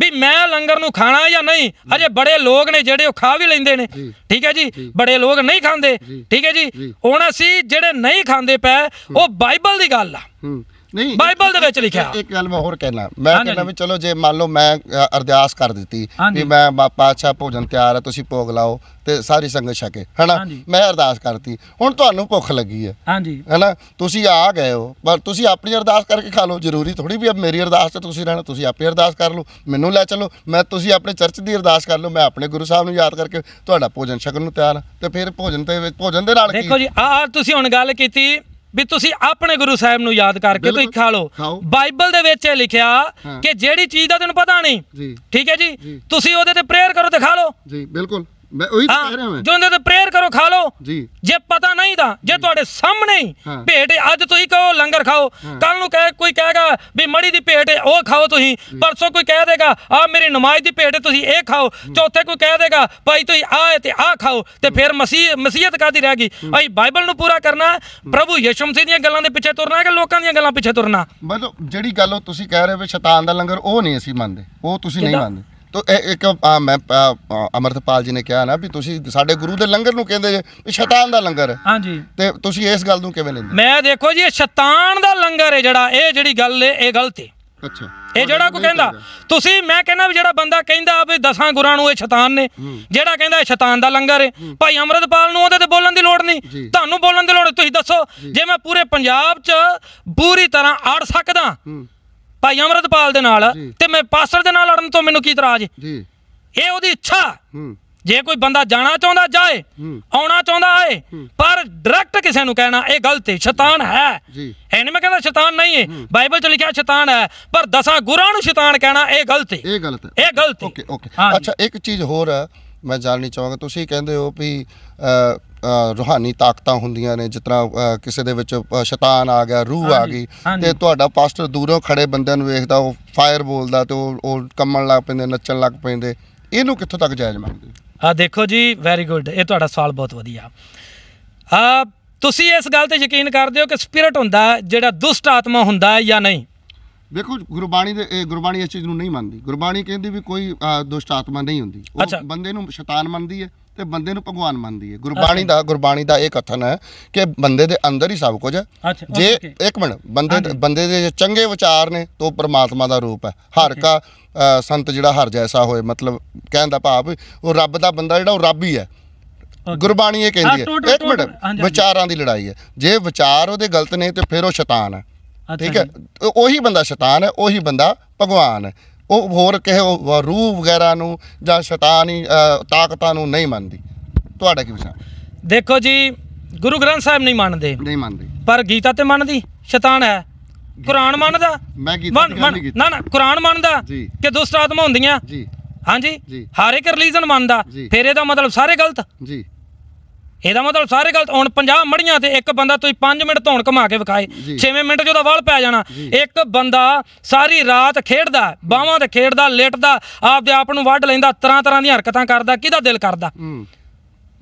ਵੀ ਮੈਂ ਲੰਗਰ ਨੂੰ ਖਾਣਾ ਜਾਂ ਨਹੀਂ ਅਜੇ ਬੜੇ ਲੋਕ ਨੇ ਜਿਹੜੇ ਉਹ ਖਾ ਵੀ ਲੈਂਦੇ ਨੇ ਠੀਕ ਹੈ ਜੀ ਬੜੇ ਲੋਕ ਨਹੀਂ ਖਾਂਦੇ ਠੀਕ ਹੈ ਜੀ ਹੁਣ ਅਸੀਂ ਜਿਹੜੇ ਨਹੀਂ ਖਾਂਦੇ ਪਏ ਉਹ ਬਾਈਬਲ ਦੀ ਗੱਲ ਆ ਨਹੀਂ ਬਾਈਬਲ ਦੇ ਵਿੱਚ ਲਿਖਿਆ ਇੱਕ ਗੱਲ ਮੈਂ ਹੋਰ ਕਹਿਣਾ ਮੈਂ ਕਹਿੰਦਾ ਵੀ ਚਲੋ ਜੇ ਮੰਨ ਲਓ ਮੈਂ ਅਰਦਾਸ ਕਰ ਦਿੱਤੀ ਵੀ ਮੈਂ ਪਾਤਸ਼ਾਹ ਭੋਜਨ ਤਿਆਰ ਹੈ ਤੁਸੀਂ ਭੋਗ ਲਾਓ ਤੇ ਸਾਰੀ ਸੰਗਤ ਛਕੇ ਹਨਾ ਮੈਂ ਅਰਦਾਸ ਕਰਤੀ ਹੁਣ ਤੁਹਾਨੂੰ ਭੁੱਖ ਲੱਗੀ ਹੈ ਹਾਂਜੀ ਹਨਾ ਤੁਸੀਂ ਆ ਗਏ ਹੋ ਪਰ ਤੁਸੀਂ ਆਪਣੀ ਅਰਦਾਸ ਕਰਕੇ ਖਾ ਲਓ ਜ਼ਰੂਰੀ ਥੋੜੀ ਵੀ ਮੇਰੀ ਅਰਦਾਸ ਤੇ ਤੁਸੀਂ ਰਹਿਣਾ ਤੁਸੀਂ ਆਪੇ ਅਰਦਾਸ ਕਰ ਲਓ ਮੈਨੂੰ ਲੈ ਚਲੋ ਮੈਂ ਤੁਸੀਂ ਆਪਣੇ ਚਰਚ ਦੀ ਅਰਦਾਸ ਕਰ ਲਓ ਮੈਂ ਆਪਣੇ ਗੁਰੂ ਸਾਹਿਬ ਨੂੰ ਯਾਦ ਕਰਕੇ ਤੁਹਾਡਾ ਭੋਜਨ ਛਕਣ ਨੂੰ ਤਿਆਰ ਤੇ ਫਿਰ ਭੋਜਨ ਤੇ ਭੋਜਨ ਦੇ ਨਾਲ ਦੇਖੋ ਜੀ ਆ ਤੁਸੀਂ ਹੁਣ ਗੱਲ ਕੀਤੀ ਵੀ ਤੁਸੀਂ ਆਪਣੇ ਗੁਰੂ ਸਾਹਿਬ ਨੂੰ ਯਾਦ ਕਰਕੇ ਤੁਸੀਂ ਖਾ ਲਓ ਬਾਈਬਲ ਦੇ ਵਿੱਚ ਇਹ ਲਿਖਿਆ ਕਿ ਜਿਹੜੀ ਚੀਜ਼ ਦਾ ਤੈਨੂੰ ਪਤਾ ਨਹੀਂ ਠੀਕ ਹੈ ਜੀ ਤੁਸੀਂ ਉਹਦੇ ਤੇ ਪ੍ਰੇਅਰ ਕਰੋ ਤੇ ਖਾ ਲਓ ਜੀ ਬਿਲਕੁਲ ਮੈਂ ਉਹੀ ਕਹਿ ਰਿਹਾ ਮੈਂ ਜਿਉਂਦੇ ਤੇ ਪ੍ਰੇਅਰ ਕਰੋ ਖਾ ਲਓ ਜੀ ਜੇ ਪਤਾ ਨਹੀਂ ਤਾਂ ਜੇ ਤੁਹਾਡੇ ਸਾਹਮਣੇ ਹੀ ਭੇਟ ਅੱਜ ਤੁਸੀਂ ਕਹੋ ਲੰਗਰ ਖਾਓ ਕੱਲ ਨੂੰ ਕਹੇ ਕੋਈ ਕਹੇਗਾ ਵੀ ਮੜੀ ਦੀ ਭੇਟ ਉਹ ਖਾਓ ਤੁਸੀਂ ਪਰਸੋਂ ਕੋਈ ਕਹਿ ਦੇਗਾ ਆ ਮੇਰੀ ਨਮਾਜ਼ ਦੀ ਭੇਟ ਤੁਸੀਂ ਇਹ ਖਾਓ ਚੌਥੇ ਕੋਈ ਕਹਿ ਦੇਗਾ ਭਾਈ ਤੁਸੀਂ ਆ ਤੇ ਆ ਖਾਓ ਤੇ ਫਿਰ ਮਸੀਹ ਮਸੀਹਤ ਕਾਦੀ ਰਹਿ ਗਈ ਭਾਈ ਬਾਈਬਲ ਨੂੰ ਪੂਰਾ ਕਰਨਾ ਪ੍ਰਭੂ ਯਿਸੂ ਮਸੀਹ ਦੀਆਂ ਗੱਲਾਂ ਦੇ ਪਿੱਛੇ ਤੁਰਨਾ ਹੈ ਕਿ ਲੋਕਾਂ ਦੀਆਂ ਗੱਲਾਂ ਪਿੱਛੇ ਤੁਰਨਾ ਮਤਲਬ ਜਿਹੜੀ ਗੱਲ ਉਹ ਤੁਸੀਂ ਕਹਿ ਰਹੇ ਹੋ ਸ਼ੈਤਾਨ ਦਾ ਲੰਗਰ ਉਹ ਨਹੀਂ ਅਸੀਂ ਮੰਨਦੇ ਉਹ ਤੁਸੀਂ ਨਹੀਂ ਮੰਨਦੇ ਤੋ ਇਹ ਇੱਕ ਆ, ਮੈਂ ਅਮਰਤਪਾਲ ਜੀ ਨੇ ਕਿਹਾ ਨਾ ਵੀ ਤੁਸੀਂ ਸਾਡੇ ਗੁਰੂ ਦੇ ਲੰਗਰ ਨੂੰ ਕਹਿੰਦੇ ਜੇ ਵੀ ਸ਼ੈਤਾਨ ਦਾ ਲੰਗਰ ਹੈ ਹਾਂਜੀ ਤੇ ਤੁਸੀਂ ਇਸ ਗੱਲ ਨੂੰ ਕਿਵੇਂ ਲੈਂਦੇ ਮੈਂ ਦੇਖੋ ਜੀ ਇਹ ਸ਼ੈਤਾਨ ਦਾ ਲੰਗਰ ਹੈ ਜਿਹੜਾ ਇਹ ਜਿਹੜੀ ਗੱਲ ਹੈ ਇਹ ਗਲਤ ਹੈ ਅੱਛਾ ਇਹ ਜਿਹੜਾ ਕੋ ਕਹਿੰਦਾ ਤੁਸੀਂ ਮੈਂ ਕਹਿੰਦਾ ਵੀ ਜਿਹੜਾ ਬੰਦਾ ਕਹਿੰਦਾ ਵੀ ਦਸਾਂ ਗੁਰਾਂ ਨੂੰ ਇਹ ਸ਼ੈਤਾਨ ਨੇ ਜਿਹੜਾ ਕਹਿੰਦਾ ਇਹ ਸ਼ੈਤਾਨ ਦਾ ਲੰਗਰ ਹੈ ਭਾਈ ਅਮਰਤਪਾਲ ਨੂੰ ਉਹਦੇ ਤੇ ਬੋਲਣ ਦੀ ਲੋੜ ਨਹੀਂ ਤੁਹਾਨੂੰ ਬੋਲਣ ਦੀ ਲੋੜ ਤੁਸੀਂ ਦੱਸੋ ਜੇ ਮੈਂ ਪੂਰੇ ਪੰਜਾਬ 'ਚ ਪੂਰੀ ਤਰ੍ਹਾਂ ਆੜ ਸਕਦਾ ਹੂੰ। ਭਾਈ ਅਮਰਤਪਾਲ ਦੇ ਨਾਲ ਤੇ ਮੈਂ ਪਾਸਰ ਦੇ ਨਾਲ ਲੜਨ ਤੋਂ ਮੈਨੂੰ ਕੀ ਇਤਰਾਜ਼ ਜੀ ਇਹ ਉਹਦੀ ਇੱਛਾ ਜੇ ਕੋਈ ਬੰਦਾ ਜਾਣਾ ਚਾਹੁੰਦਾ ਜਾਏ ਆਉਣਾ ਚਾਹੁੰਦਾ ਆਏ ਪਰ ਡਾਇਰੈਕਟ ਕਿਸੇ ਨੂੰ ਕਹਿਣਾ ਇਹ ਗਲਤ ਹੈ ਸ਼ੈਤਾਨ ਹੈ ਇਹ ਨਹੀਂ ਮੈਂ ਕਹਿੰਦਾ ਸ਼ੈਤਾਨ ਨਹੀਂ ਹੈ ਬਾਈਬਲ ਚ ਲਿਖਿਆ ਸ਼ੈਤਾਨ ਹੈ ਪਰ ਦਸਾਂ ਗੁਰਾਂ ਨੂੰ ਸ਼ੈਤਾਨ ਕਹਿਣਾ ਇਹ ਗਲਤ ਹੈ ਇਹ ਗਲਤ ਹੈ ਇਹ ਗਲਤ ਹੈ ਓਕੇ ਓਕੇ ਅੱਛਾ ਇੱਕ ਚੀਜ਼ ਹੋਰ ਹੈ ਮੈਂ ਜਾਣਨੀ ਚਾਹਾਂਗਾ ਤੁਸੀਂ ਕਹਿੰਦੇ ਹੋ ਵੀ ਰੋਹਾਨੀ ਤਾਕਤਾਂ ਹੁੰਦੀਆਂ ਨੇ ਜਿਤਨਾ ਕਿਸੇ ਦੇ ਵਿੱਚ ਸ਼ੈਤਾਨ ਆ ਗਿਆ ਰੂਹ ਆ ਗਈ ਤੇ ਤੁਹਾਡਾ ਪਾਸਟਰ ਦੂਰੋਂ ਖੜੇ ਬੰਦਿਆਂ ਨੂੰ ਵੇਖਦਾ ਉਹ ਫਾਇਰ ਬੋਲਦਾ ਤੇ ਉਹ ਉਹ ਕੰਮਣ ਲੱਗ ਪੈਂਦੇ ਨੱਚਣ ਲੱਗ ਪੈਂਦੇ ਇਹਨੂੰ ਕਿੱਥੋਂ ਤੱਕ ਜਾਇਜ਼ ਮੰਨਦੇ ਆ ਦੇਖੋ ਜੀ ਵੈਰੀ ਗੁੱਡ ਇਹ ਤੁਹਾਡਾ ਸਵਾਲ ਬਹੁਤ ਵਧੀਆ ਆ ਤੁਸੀਂ ਇਸ ਗੱਲ ਤੇ ਯਕੀਨ ਕਰਦੇ ਹੋ ਕਿ ਸਪਿਰਿਟ ਹੁੰਦਾ ਜਿਹੜਾ ਦੁਸ਼ਟ ਆਤਮਾ ਹੁੰਦਾ ਹੈ ਜਾਂ ਨਹੀਂ ਵੇਖੋ ਗੁਰਬਾਣੀ ਦੇ ਇਹ ਗੁਰਬਾਣੀ ਇਸ ਚੀਜ਼ ਨੂੰ ਨਹੀਂ ਮੰਨਦੀ ਗੁਰਬਾਣੀ ਕਹਿੰਦੀ ਵੀ ਕੋਈ ਦੁਸ਼ਟ ਆਤਮਾ ਨਹੀਂ ਹੁੰਦੀ ਉਹ ਬੰਦੇ ਨੂੰ ਸ਼ੈਤਾਨ ਮੰਨਦੀ ਹੈ ਤੇ ਬੰਦੇ ਨੂੰ ਭਗਵਾਨ ਮੰਨਦੀ ਹੈ ਗੁਰਬਾਣੀ ਦਾ ਗੁਰਬਾਣੀ ਦਾ ਇਹ ਕਥਨ ਹੈ ਕਿ ਬੰਦੇ ਦੇ ਅੰਦਰ ਹੀ ਸਭ ਕੁਝ ਹੈ ਜੇ ਇੱਕ ਮਿੰਟ ਬੰਦੇ ਬੰਦੇ ਦੇ ਚੰਗੇ ਵਿਚਾਰ ਨੇ ਤੋ ਪਰਮਾਤਮਾ ਪ੍ਰਮਾਤਮਾ ਦਾ ਰੂਪ ਹੈ ਹਰ ਕਾ ਸੰਤ ਜਿਹੜਾ ਹਰ ਜੈਸਾ ਹੋਏ ਮਤਲਬ ਕਹਿਣ ਦਾ ਭਾਵ ਉਹ ਰੱਬ ਦਾ ਬੰਦਾ ਜਿਹੜਾ ਉਹ ਰੱਬ ਹੀ ਹੈ ਗੁਰਬਾਣੀ ਇਹ ਕਹਿੰਦੀ ਹੈ ਇੱਕ ਮਿੰਟ ਵਿਚਾਰਾਂ ਦੀ ਲੜਾਈ ਹੈ ਜੇ ਵਿਚਾਰ ਉਹਦੇ ਗਲਤ ਨੇ ਤੇ ਫਿਰ ਉਹ ਸ਼ੈਤਾਨ ਹੈ ਠੀਕ ਹੈ ਉਹੀ ਬੰਦਾ ਸ਼ੈਤਾਨ ਹੈ ਉਹੀ ਬੰਦਾ ਭਗਵਾਨ ਹੈ ਉਹ ਹੋਰ ਕਿਸੇ ਰੂਹ ਵਗੈਰਾ ਨੂੰ ਜਾਂ ਸ਼ੈਤਾਨੀ ਤਾਕਤਾਂ ਨੂੰ ਨਹੀਂ ਮੰਨਦੀ ਤੁਹਾਡਾ ਕੀ ਵਿਚਾਰ ਦੇਖੋ ਜੀ ਗੁਰੂ ਗ੍ਰੰਥ ਸਾਹਿਬ ਨਹੀਂ ਮੰਨਦੇ ਨਹੀਂ ਮੰਨਦੇ ਪਰ ਗੀਤਾ ਤੇ ਮੰਨਦੀ ਸ਼ੈਤਾਨ ਹੈ ਕੁਰਾਨ ਮੰਨਦਾ ਮੈਂ ਗੀਤਾ ਨਾ ਨਾ ਕੁਰਾਨ ਮੰਨਦਾ ਕਿ ਦੁਸ਼ਟ ਆਤਮਾ ਹੁੰਦੀਆਂ ਜੀ ਹਾਂਜੀ ਹਰ ਇੱਕ ਰਿਲੀਜਨ ਮੰਨਦਾ ਫਿਰ ਇਹਦਾ ਮਤਲਬ ਸਾਰੇ ਗਲਤ ਜੀ ਇਹਦਾ ਮਤਲਬ ਸਾਰੇ ਗਲਤ ਹੁਣ 50 ਮੜੀਆਂ ਤੇ ਇੱਕ ਬੰਦਾ ਤੁਸੀਂ 5 ਮਿੰਟ ਧੌਣ ਘਮਾ ਕੇ ਵਿਖਾਏ 6ਵੇਂ ਮਿੰਟ ਜਦੋਂ ਵਾਲ ਪੈ ਜਾਣਾ ਇੱਕ ਬੰਦਾ ਸਾਰੀ ਰਾਤ ਖੇਡਦਾ ਬਾਹਾਂ ਤੇ ਖੇਡਦਾ ਲੇਟਦਾ ਆਪਦੇ ਆਪ ਨੂੰ ਵੱਢ ਲੈਂਦਾ ਤਰ੍ਹਾਂ ਤਰ੍ਹਾਂ ਦੀਆਂ ਹਰਕਤਾਂ ਕਰਦਾ ਕਿਹਦਾ ਦਿਲ ਕਰਦਾ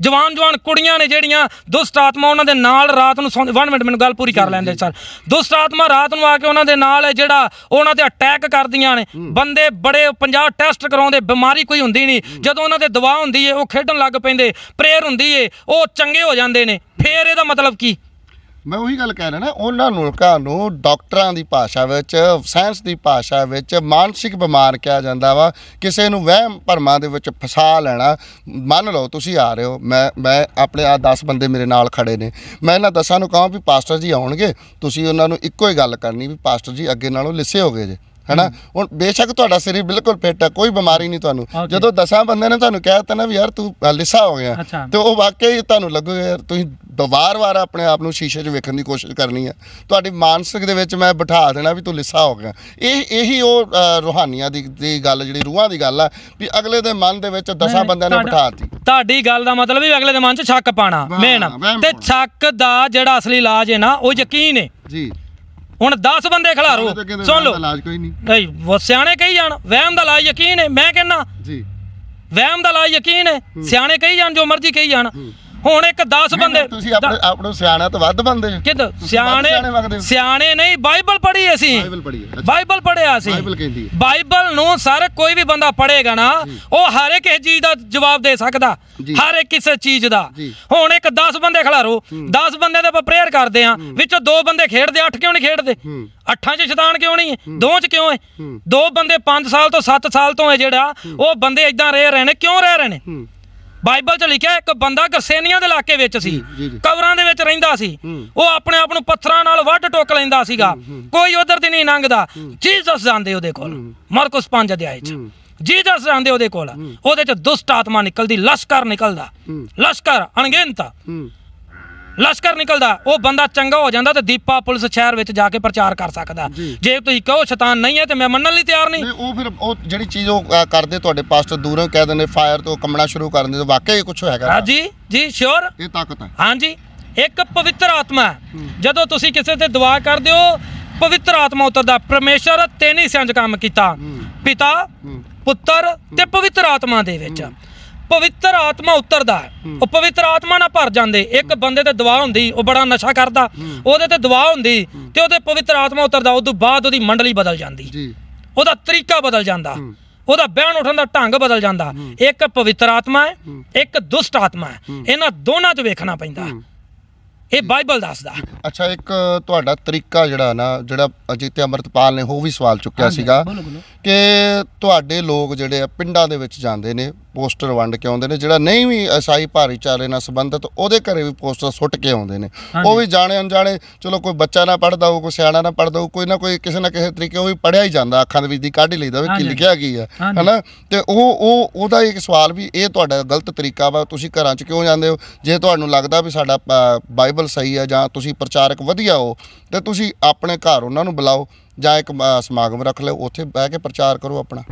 ਜਵਾਨ ਜਵਾਨ ਕੁੜੀਆਂ ਨੇ ਜਿਹੜੀਆਂ ਦੁਸ਼ਟ ਆਤਮਾ ਉਹਨਾਂ ਦੇ ਨਾਲ ਰਾਤ ਨੂੰ 1 ਮਿੰਟ ਮੈਨੂੰ ਗੱਲ ਪੂਰੀ ਕਰ ਲੈਣ ਦੇ ਸਰ ਦੁਸ਼ਟ ਆਤਮਾ ਰਾਤ ਨੂੰ ਆ ਕੇ ਉਹਨਾਂ ਦੇ ਨਾਲ ਜਿਹੜਾ ਉਹਨਾਂ ਤੇ ਅਟੈਕ ਕਰਦੀਆਂ ਨੇ ਬੰਦੇ ਬੜੇ 50 ਟੈਸਟ ਕਰਾਉਂਦੇ ਬਿਮਾਰੀ ਕੋਈ ਹੁੰਦੀ ਨਹੀਂ ਜਦੋਂ ਉਹਨਾਂ ਤੇ ਦਵਾ ਹੁੰਦੀ ਏ ਉਹ ਖੇਡਣ ਲੱਗ ਪੈਂਦੇ ਪ੍ਰੇਅਰ ਹੁੰਦੀ ਏ ਉਹ ਚੰਗੇ ਹੋ ਜਾਂਦੇ ਨੇ ਫੇਰ ਇਹਦਾ ਮਤਲਬ ਕੀ ਮੈਂ ਉਹੀ ਗੱਲ ਕਹਿ ਰਿਹਾ ਨਾ ਉਹਨਾਂ ਮੁਲਕਾਂ ਨੂੰ ਡਾਕਟਰਾਂ ਦੀ ਭਾਸ਼ਾ ਵਿੱਚ ਸਾਇੰਸ ਦੀ ਭਾਸ਼ਾ ਵਿੱਚ ਮਾਨਸਿਕ ਬਿਮਾਰ ਕਿਹਾ ਜਾਂਦਾ ਵਾ ਕਿਸੇ ਨੂੰ ਵਹਿਮ ਭਰਮਾਂ ਦੇ ਵਿੱਚ ਫਸਾ ਲੈਣਾ ਮੰਨ ਲਓ ਤੁਸੀਂ ਆ ਰਹੇ ਹੋ ਮੈਂ ਮੈਂ ਆਪਣੇ ਆ 10 ਬੰਦੇ ਮੇਰੇ ਨਾਲ ਖੜੇ ਨੇ ਮੈਂ ਇਹਨਾਂ ਦਸਾਂ ਨੂੰ ਕਹਾਂ ਵੀ ਪਾਸਟਰ ਜੀ ਆਉਣਗੇ ਤੁਸੀਂ ਉਹਨਾਂ ਨੂੰ ਇੱਕੋ ਹੀ ਗੱਲ ਕਰਨੀ ਵੀ ਪਾਸਟਰ ਜੀ ਅੱਗੇ ਨਾਲੋਂ ਲਿਸੇ ਹੋ ਗਏ ਜੇ ਹੈਨਾ ਹੁਣ ਬੇਸ਼ੱਕ ਤੁਹਾਡਾ ਸਰੀਰ ਬਿਲਕੁਲ ਫਿੱਟ ਹੈ ਕੋਈ ਬਿਮਾਰੀ ਨਹੀਂ ਤੁਹਾਨੂੰ ਜਦੋਂ ਦਸਾਂ ਬੰਦੇ ਨੇ ਤੁਹਾਨੂੰ ਕਹਿ ਦਿੱਤਾ ਨਾ ਵੀ ਯਾਰ ਤੂੰ ਲਿਸਾ ਹੋ ਗਿਆ ਤੇ ਉਹ ਵਾਕਈ ਤੁਹਾਨੂੰ ਲੱਗੂਗਾ ਯਾਰ ਤੁਸੀਂ ਵਾਰ-ਵਾਰ ਆਪਣੇ ਆਪ ਨੂੰ ਸ਼ੀਸ਼ੇ 'ਚ ਵੇਖਣ ਦੀ ਕੋਸ਼ਿਸ਼ ਕਰਨੀ ਹੈ ਤੁਹਾਡੀ ਮਾਨਸਿਕ ਦੇ ਵਿੱਚ ਮੈਂ ਬਿਠਾ ਦੇਣਾ ਵੀ ਤੂੰ ਲਿਸਾ ਹੋ ਗਿਆ ਇਹ ਇਹੀ ਉਹ ਰੋਹਾਨੀਆਂ ਦੀ ਦੀ ਗੱਲ ਜਿਹੜੀ ਰੂਹਾਂ ਦੀ ਗੱਲ ਆ ਵੀ ਅਗਲੇ ਦੇ ਮਨ ਦੇ ਵਿੱਚ ਦਸਾਂ ਬੰਦਿਆਂ ਨੇ ਬਿਠਾ ਦਿੱਤੀ ਤੁਹਾਡੀ ਗੱਲ ਦਾ ਮਤਲਬ ਵੀ ਅਗਲੇ ਦੇ ਮਨ 'ਚ ਸ਼ੱਕ ਪਾਣਾ ਮੇਨ ਤੇ ਸ਼ੱਕ ਦਾ ਜਿਹੜਾ ਅਸਲੀ ਇਲਾਜ ਹੈ ਨਾ ਉਹ ਯਕੀਨ ਹੈ ਜੀ ਹੁਣ 10 ਬੰਦੇ ਖਿਲਾਰੋ ਸੁਣ ਲਓ ਇਲਾਜ ਕੋਈ ਨਹੀਂ ਨਹੀਂ ਉਹ ਸਿਆਣੇ ਕਹੀ ਜਾਣ ਵਹਿਮ ਦਾ ਲਾਜ ਯਕੀਨ ਹੈ ਮੈਂ ਕਹਿੰਨਾ ਜੀ ਵਹਿਮ ਦਾ ਲਾਜ ਯਕੀਨ ਹੈ ਸਿਆਣੇ ਕਹੀ ਜਾਣ ਜੋ ਮਰਜ਼ੀ ਕਹੀ ਜਾਣ ਹੁਣ ਇੱਕ 10 ਬੰਦੇ ਤੁਸੀਂ ਆਪਣੇ ਆਪ ਨੂੰ ਸਿਆਣਾ ਤੋਂ ਵੱਧ ਬੰਦੇ ਕਿਦ ਸਿਆਣੇ ਸਿਆਣੇ ਨਹੀਂ ਬਾਈਬਲ ਪੜ੍ਹੀ ਅਸੀਂ ਬਾਈਬਲ ਪੜ੍ਹੀ ਬਾਈਬਲ ਪੜ੍ਹਿਆ ਸੀ ਬਾਈਬਲ ਕਹਿੰਦੀ ਹੈ ਬਾਈਬਲ ਨੂੰ ਸਰ ਕੋਈ ਵੀ ਬੰਦਾ ਪੜ੍ਹੇਗਾ ਨਾ ਉਹ ਹਰ ਇੱਕ ਚੀਜ਼ ਦਾ ਜਵਾਬ ਦੇ ਸਕਦਾ ਹਰ ਇੱਕ ਕਿਸੇ ਚੀਜ਼ ਦਾ ਹੁਣ ਇੱਕ 10 ਬੰਦੇ ਰੋ 10 ਬੰਦੇ ਦੇ ਆਪਾਂ ਪ੍ਰੇਅਰ ਕਰਦੇ ਆ ਵਿੱਚੋਂ ਦੋ ਬੰਦੇ ਖੇਡਦੇ ਅੱਠ ਕਿਉਂ ਨਹੀਂ ਖੇਡਦੇ ਅੱਠਾਂ 'ਚ ਸ਼ੈਤਾਨ ਕਿਉਂ ਨਹੀਂ ਹੈ ਦੋਹਾਂ 'ਚ ਕਿਉਂ ਹੈ ਦੋ ਬੰਦੇ 5 ਸਾਲ ਤੋਂ 7 ਸਾਲ ਤੋਂ ਹੈ ਜਿਹੜਾ ਉਹ ਬੰਦੇ ਇਦਾਂ ਰਹਿ ਰਹੇ ਨੇ ਕਿਉਂ ਰਹਿ ਰਹੇ ਨੇ ਬਾਈਬਲ 'ਚ ਲਿਖਿਆ ਇੱਕ ਬੰਦਾ ਗਸੇਨੀਆਂ ਦੇ ਇਲਾਕੇ ਵਿੱਚ ਸੀ ਕਬਰਾਂ ਦੇ ਵਿੱਚ ਰਹਿੰਦਾ ਸੀ ਉਹ ਆਪਣੇ ਆਪ ਨੂੰ ਪੱਥਰਾਂ ਨਾਲ ਵੱਢ ਟੋਕ ਲੈਂਦਾ ਸੀਗਾ ਕੋਈ ਉਧਰ ਦੀ ਨਹੀਂ ਲੰਘਦਾ ਜੀਸਸ ਜਾਂਦੇ ਉਹਦੇ ਕੋਲ ਮਾਰਕਸ 5 ਅਧਿਆਇ 'ਚ ਜੀਸਸ ਜਾਂਦੇ ਉਹਦੇ ਕੋਲ ਉਹਦੇ 'ਚ ਦੁਸ਼ਟ ਆਤਮਾ ਨਿਕਲਦੀ ਲਸ਼ਕਰ ਨਿਕਲਦਾ ਲਸ਼ਕਰ ਅਣਗਿਣਤ ਲਸ਼ਕਰ ਨਿਕਲਦਾ ਉਹ ਬੰਦਾ ਚੰਗਾ ਹੋ ਜਾਂਦਾ ਤੇ ਦੀਪਾ ਪੁਲਿਸ ਸ਼ਹਿਰ ਵਿੱਚ ਜਾ ਕੇ ਪ੍ਰਚਾਰ ਕਰ ਸਕਦਾ ਜੇ ਤੁਸੀਂ ਕਹੋ ਸ਼ੈਤਾਨ ਨਹੀਂ ਹੈ ਤੇ ਮੈਂ ਮੰਨਣ ਲਈ ਤਿਆਰ ਨਹੀਂ ਉਹ ਫਿਰ ਉਹ ਜਿਹੜੀ ਚੀਜ਼ ਉਹ ਕਰਦੇ ਤੁਹਾਡੇ ਪਾਸਟਰ ਦੂਰੋਂ ਕਹਿ ਦਿੰਦੇ ਫਾਇਰ ਤੋਂ ਕੰਮਣਾ ਸ਼ੁਰੂ ਕਰ ਦਿੰਦੇ ਵਾਕਈ ਕੁਝ ਹੈਗਾ ਹਾਂਜੀ ਜੀ ਸ਼ੋਰ ਇਹ ਤਾਕਤ ਹੈ ਹਾਂਜੀ ਇੱਕ ਪਵਿੱਤਰ ਆਤਮਾ ਜਦੋਂ ਤੁਸੀਂ ਕਿਸੇ ਤੇ ਦੁਆ ਕਰਦੇ ਹੋ ਪਵਿੱਤਰ ਆਤਮਾ ਉਤਰਦਾ ਪਰਮੇਸ਼ਰ ਤੇ ਨਹੀਂ ਸੰਜ ਕੰਮ ਕੀਤਾ ਪਿਤਾ ਪੁੱਤਰ ਤੇ ਪਵਿੱਤਰ ਆਤਮਾ ਦੇ ਵਿੱਚ ਪਵਿੱਤਰ ਆਤਮਾ ਉਤਰਦਾ ਉਹ ਪਵਿੱਤਰ ਆਤਮਾ ਨਾਲ ਭਰ ਜਾਂਦੇ ਇੱਕ ਬੰਦੇ ਤੇ ਦਵਾ ਹੁੰਦੀ ਉਹ ਬੜਾ ਨਸ਼ਾ ਕਰਦਾ ਉਹਦੇ ਤੇ ਦਵਾ ਹੁੰਦੀ ਤੇ ਉਹਦੇ ਪਵਿੱਤਰ ਆਤਮਾ ਉਤਰਦਾ ਉਸ ਤੋਂ ਬਾਅਦ ਉਹਦੀ ਮੰਡਲੀ ਬਦਲ ਜਾਂਦੀ ਉਹਦਾ ਤਰੀਕਾ ਬਦਲ ਜਾਂਦਾ ਉਹਦਾ ਬਹਿਣ ਉੱਠਣ ਦਾ ਢੰਗ ਬਦਲ ਜਾਂਦਾ ਇੱਕ ਪਵਿੱਤਰ ਆਤਮਾ ਹੈ ਇੱਕ ਦੁਸ਼ਟ ਆਤਮਾ ਹੈ ਇਹਨਾਂ ਦੋਨਾਂ 'ਚ ਵੇਖਣਾ ਪੈਂਦਾ ਇਹ ਬਾਈਬਲ ਦੱਸਦਾ ਅੱਛਾ ਇੱਕ ਤੁਹਾਡਾ ਤਰੀਕਾ ਜਿਹੜਾ ਨਾ ਜਿਹੜਾ ਅਜੀਤ ਅਮਰਤਪਾਲ ਨੇ ਉਹ ਵੀ ਸਵਾਲ ਚੁੱਕਿਆ ਸੀਗਾ ਕਿ ਤੁਹਾਡੇ ਲੋਕ ਜਿਹੜੇ ਆ ਪਿੰਡਾਂ ਦੇ ਵਿੱਚ ਜਾਂਦੇ ਨੇ ਪੋਸਟਰ ਵੰਡ ਕੇ ਆਉਂਦੇ ਨੇ ਜਿਹੜਾ ਨਹੀਂ ਵੀ ਭਾਰੀ ਚਾਲੇ ਨਾਲ ਸੰਬੰਧਿਤ ਉਹਦੇ ਘਰੇ ਵੀ ਪੋਸਟਰ ਸੁੱਟ ਕੇ ਆਉਂਦੇ ਨੇ ਉਹ ਵੀ ਜਾਣੇ ਅਣਜਾਣੇ ਚਲੋ ਕੋਈ ਬੱਚਾ ਨਾ ਪੜਦਾ ਹੋ ਕੋਈ ਸਿਆਣਾ ਨਾ ਪੜਦਾ ਹੋ ਕੋਈ ਨਾ ਕੋਈ ਕਿਸੇ ਨਾ ਕਿਸੇ ਤਰੀਕੇ ਉਹ ਵੀ ਪੜਿਆ ਹੀ ਜਾਂਦਾ ਅੱਖਾਂ ਦੇ ਵਿੱਚ ਦੀ ਕੱਢ ਹੀ ਲਈਦਾ ਵੀ ਕੀ ਲਿਖਿਆ ਕੀ ਆ ਹਨਾ ਤੇ ਉਹ ਉਹ ਉਹਦਾ ਇੱਕ ਸਵਾਲ ਵੀ ਇਹ ਤੁਹਾਡਾ ਗਲਤ ਤਰੀਕਾ ਵਾ ਤੁਸੀਂ ਘਰਾਂ 'ਚ ਕਿਉਂ ਜਾਂਦੇ ਹੋ ਜੇ ਤੁਹਾਨੂੰ ਲੱਗਦਾ ਵੀ ਸਾਡਾ ਬਾਈਬਲ ਸਹੀ ਆ ਜਾਂ ਤੁਸੀਂ ਪ੍ਰਚਾਰਕ ਵਧੀਆ ਹੋ ਤੇ ਤੁਸੀਂ ਆਪਣੇ ਘਰ ਉਹਨਾਂ ਨੂੰ ਬੁਲਾਓ ਜਾਂ ਇੱਕ ਸਮਾਗਮ ਰੱਖ ਲਓ ਉੱਥੇ ਬਹਿ ਕੇ ਪ੍ਰਚਾਰ ਕਰੋ ਆਪਣਾ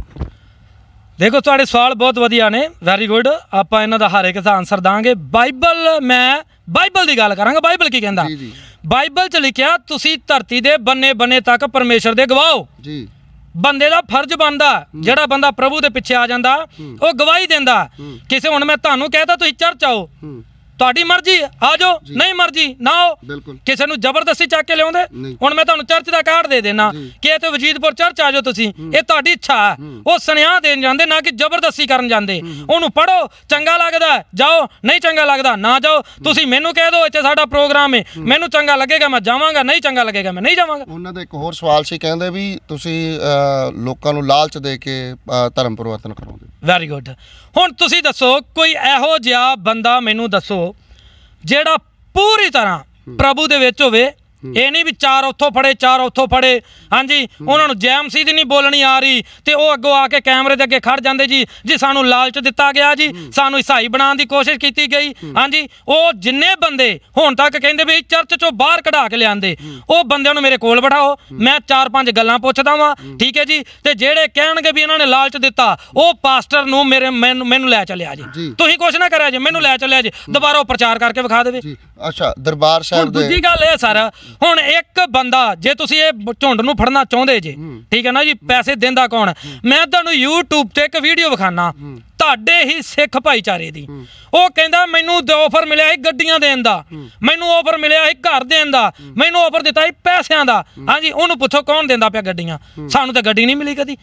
ਦੇਖੋ ਤੁਹਾਡੇ ਸਵਾਲ ਬਹੁਤ ਵਧੀਆ ਨੇ ਵੈਰੀ ਗੁੱਡ ਆਪਾਂ ਇਹਨਾਂ ਦਾ ਹਰ ਇੱਕ ਦਾ ਆਨਸਰ ਦਾਂਗੇ ਬਾਈਬਲ ਮੈਂ ਬਾਈਬਲ ਦੀ ਗੱਲ ਕਰਾਂਗਾ ਬਾਈਬਲ ਕੀ ਕਹਿੰਦਾ ਜੀ ਜੀ ਬਾਈਬਲ 'ਚ ਲਿਖਿਆ ਤੁਸੀਂ ਧਰਤੀ ਦੇ ਬੰਨੇ ਬੰਨੇ ਤੱਕ ਪਰਮੇਸ਼ਰ ਦੇ ਗਵਾਹੋ ਜੀ ਬੰਦੇ ਦਾ ਫਰਜ਼ ਬਣਦਾ ਜਿਹੜਾ ਬੰਦਾ ਪ੍ਰਭੂ ਦੇ ਪਿੱਛੇ ਆ ਜਾਂਦਾ ਉਹ ਗਵਾਹੀ ਦਿੰਦਾ ਕਿਸੇ ਹੁਣ ਮੈਂ ਤੁਹਾਨੂੰ ਕਹਿਤਾ ਤੁਸੀਂ ਚਰਚ ਆਓ ਤੁਹਾਡੀ ਮਰਜ਼ੀ ਆ ਜਾਓ ਨਹੀਂ ਮਰਜ਼ੀ ਨਾ ਆਓ ਕਿਸੇ ਨੂੰ ਜ਼ਬਰਦਸਤੀ ਚੱਕ ਕੇ ਲਿਆਉਂਦੇ ਹੁਣ ਮੈਂ ਤੁਹਾਨੂੰ ਚਰਚ ਦਾ ਕਾਰਡ ਦੇ ਦੇਣਾ ਕਿ ਇਹ ਤੇ ਵਜੀਦਪੁਰ ਚਰਚ ਆ ਜਾਓ ਤੁਸੀਂ ਇਹ ਤੁਹਾਡੀ ਇੱਛਾ ਉਹ ਸੁਨੇਹਾ ਦੇਣ ਜਾਂਦੇ ਨਾ ਕਿ ਜ਼ਬਰਦਸਤੀ ਕਰਨ ਜਾਂਦੇ ਉਹਨੂੰ ਪੜੋ ਚੰਗਾ ਲੱਗਦਾ ਜਾਓ ਨਹੀਂ ਚੰਗਾ ਲੱਗਦਾ ਨਾ ਜਾਓ ਤੁਸੀਂ ਮੈਨੂੰ ਕਹਿ ਦਿਓ ਇੱਥੇ ਸਾਡਾ ਪ੍ਰੋਗਰਾਮ ਹੈ ਮੈਨੂੰ ਚੰਗਾ ਲੱਗੇਗਾ ਮੈਂ ਜਾਵਾਂਗਾ ਨਹੀਂ ਚੰਗਾ ਲੱਗੇਗਾ ਮੈਂ ਨਹੀਂ ਜਾਵਾਂਗਾ ਉਹਨਾਂ ਦਾ ਇੱਕ ਹੋਰ ਸਵਾਲ ਸੀ ਕਹਿੰਦੇ ਵੀ ਤੁਸੀਂ ਲੋਕਾਂ ਨੂੰ ਲਾਲਚ ਦੇ ਕੇ ਧਰਮ ਪਰਿਵਰਤਨ ਕਰਾਉਂਦੇ ਵੈਰੀ ਗੁੱਡ ਹੁਣ ਤੁਸੀਂ ਦੱਸੋ ਕੋਈ ਇਹੋ ਜਿਹਾ ਬੰਦਾ ਮੈਨੂੰ ਦੱਸੋ ਜਿਹੜਾ ਪੂਰੀ ਤਰ੍ਹਾਂ ਪ੍ਰਭੂ ਦੇ ਵਿੱਚ ਹੋਵੇ ਇਹ ਨਹੀਂ ਵੀ ਚਾਰ ਉੱਥੋਂ ਫੜੇ ਚਾਰ ਉੱਥੋਂ ਫੜੇ ਹਾਂਜੀ ਉਹਨਾਂ ਨੂੰ ਜੈਮ ਸੀ ਦੀ ਨਹੀਂ ਬੋਲਣੀ ਆ ਰਹੀ ਤੇ ਉਹ ਅੱਗੋਂ ਆ ਕੇ ਕੈਮਰੇ ਦੇ ਅੱਗੇ ਖੜ ਜਾਂਦੇ ਜੀ ਜੀ ਸਾਨੂੰ ਲਾਲਚ ਦਿੱਤਾ ਗਿਆ ਜੀ ਸਾਨੂੰ ਇਸਾਈ ਬਣਾਉਣ ਦੀ ਕੋਸ਼ਿਸ਼ ਕੀਤੀ ਗਈ ਹਾਂਜੀ ਉਹ ਜਿੰਨੇ ਬੰਦੇ ਹੁਣ ਤੱਕ ਕਹਿੰਦੇ ਵੀ ਚਰਚ ਚੋਂ ਬਾਹਰ ਕਢਾ ਕੇ ਲਿਆਂਦੇ ਉਹ ਬੰਦਿਆਂ ਨੂੰ ਮੇਰੇ ਕੋਲ ਬਿਠਾਓ ਮੈਂ ਚਾਰ ਪੰਜ ਗੱਲਾਂ ਪੁੱਛਦਾ ਵਾਂ ਠੀਕ ਹੈ ਜੀ ਤੇ ਜਿਹੜੇ ਕਹਿਣਗੇ ਵੀ ਇਹਨਾਂ ਨੇ ਲਾਲਚ ਦਿੱਤਾ ਉਹ ਪਾਸਟਰ ਨੂੰ ਮੇਰੇ ਮੈਨੂੰ ਲੈ ਚੱਲਿਆ ਜੀ ਤੁਸੀਂ ਕੁਝ ਨਾ ਕਰਿਆ ਜੀ ਮੈਨੂੰ ਲੈ ਚੱਲਿਆ ਜੀ ਦੁਬਾਰਾ ਉਹ ਪ੍ਰਚਾਰ ਕਰਕੇ ਵਿਖਾ ਦੇਵੇ ਅੱਛਾ ਦਰਬਾਰ ਸਾਹਿਬ ਦੇ ਦੂਜੀ ਗੱਲ ਇਹ ਸਾਰਾ ਹੁਣ ਇੱਕ ਬੰਦਾ ਜੇ ਤੁਸੀਂ ਇਹ ਝੁੰਡ ਨੂੰ ਫੜਨਾ ਚਾਹੁੰਦੇ ਜੇ ਠੀਕ ਹੈ ਨਾ ਜੀ ਪੈਸੇ ਦਿੰਦਾ ਕੌਣ ਮੈਂ ਤੁਹਾਨੂੰ YouTube ਤੇ ਇੱਕ ਵੀਡੀਓ ਵਿਖਾਣਾ ਤੁਹਾਡੇ ਹੀ ਸਿੱਖ ਭਾਈਚਾਰੇ ਦੀ ਉਹ ਕਹਿੰਦਾ ਮੈਨੂੰ ਆਫਰ ਮਿਲਿਆ ਇੱਕ ਗੱਡੀਆਂ ਦੇਣ ਦਾ ਮੈਨੂੰ ਆਫਰ ਮਿਲਿਆ ਇੱਕ ਘਰ ਦੇਣ ਦਾ ਮੈਨੂੰ ਆਫਰ ਦਿੱਤਾ ਇੱਕ ਪੈਸਿਆਂ ਦਾ ਹਾਂਜੀ ਉਹਨੂੰ ਪੁੱਛੋ ਕੌਣ ਦਿੰਦਾ ਪਿਆ ਗੱਡੀਆਂ ਸਾਨੂੰ ਤਾਂ ਗੱਡੀ ਨਹੀਂ ਮਿਲੀ ਕਦੀ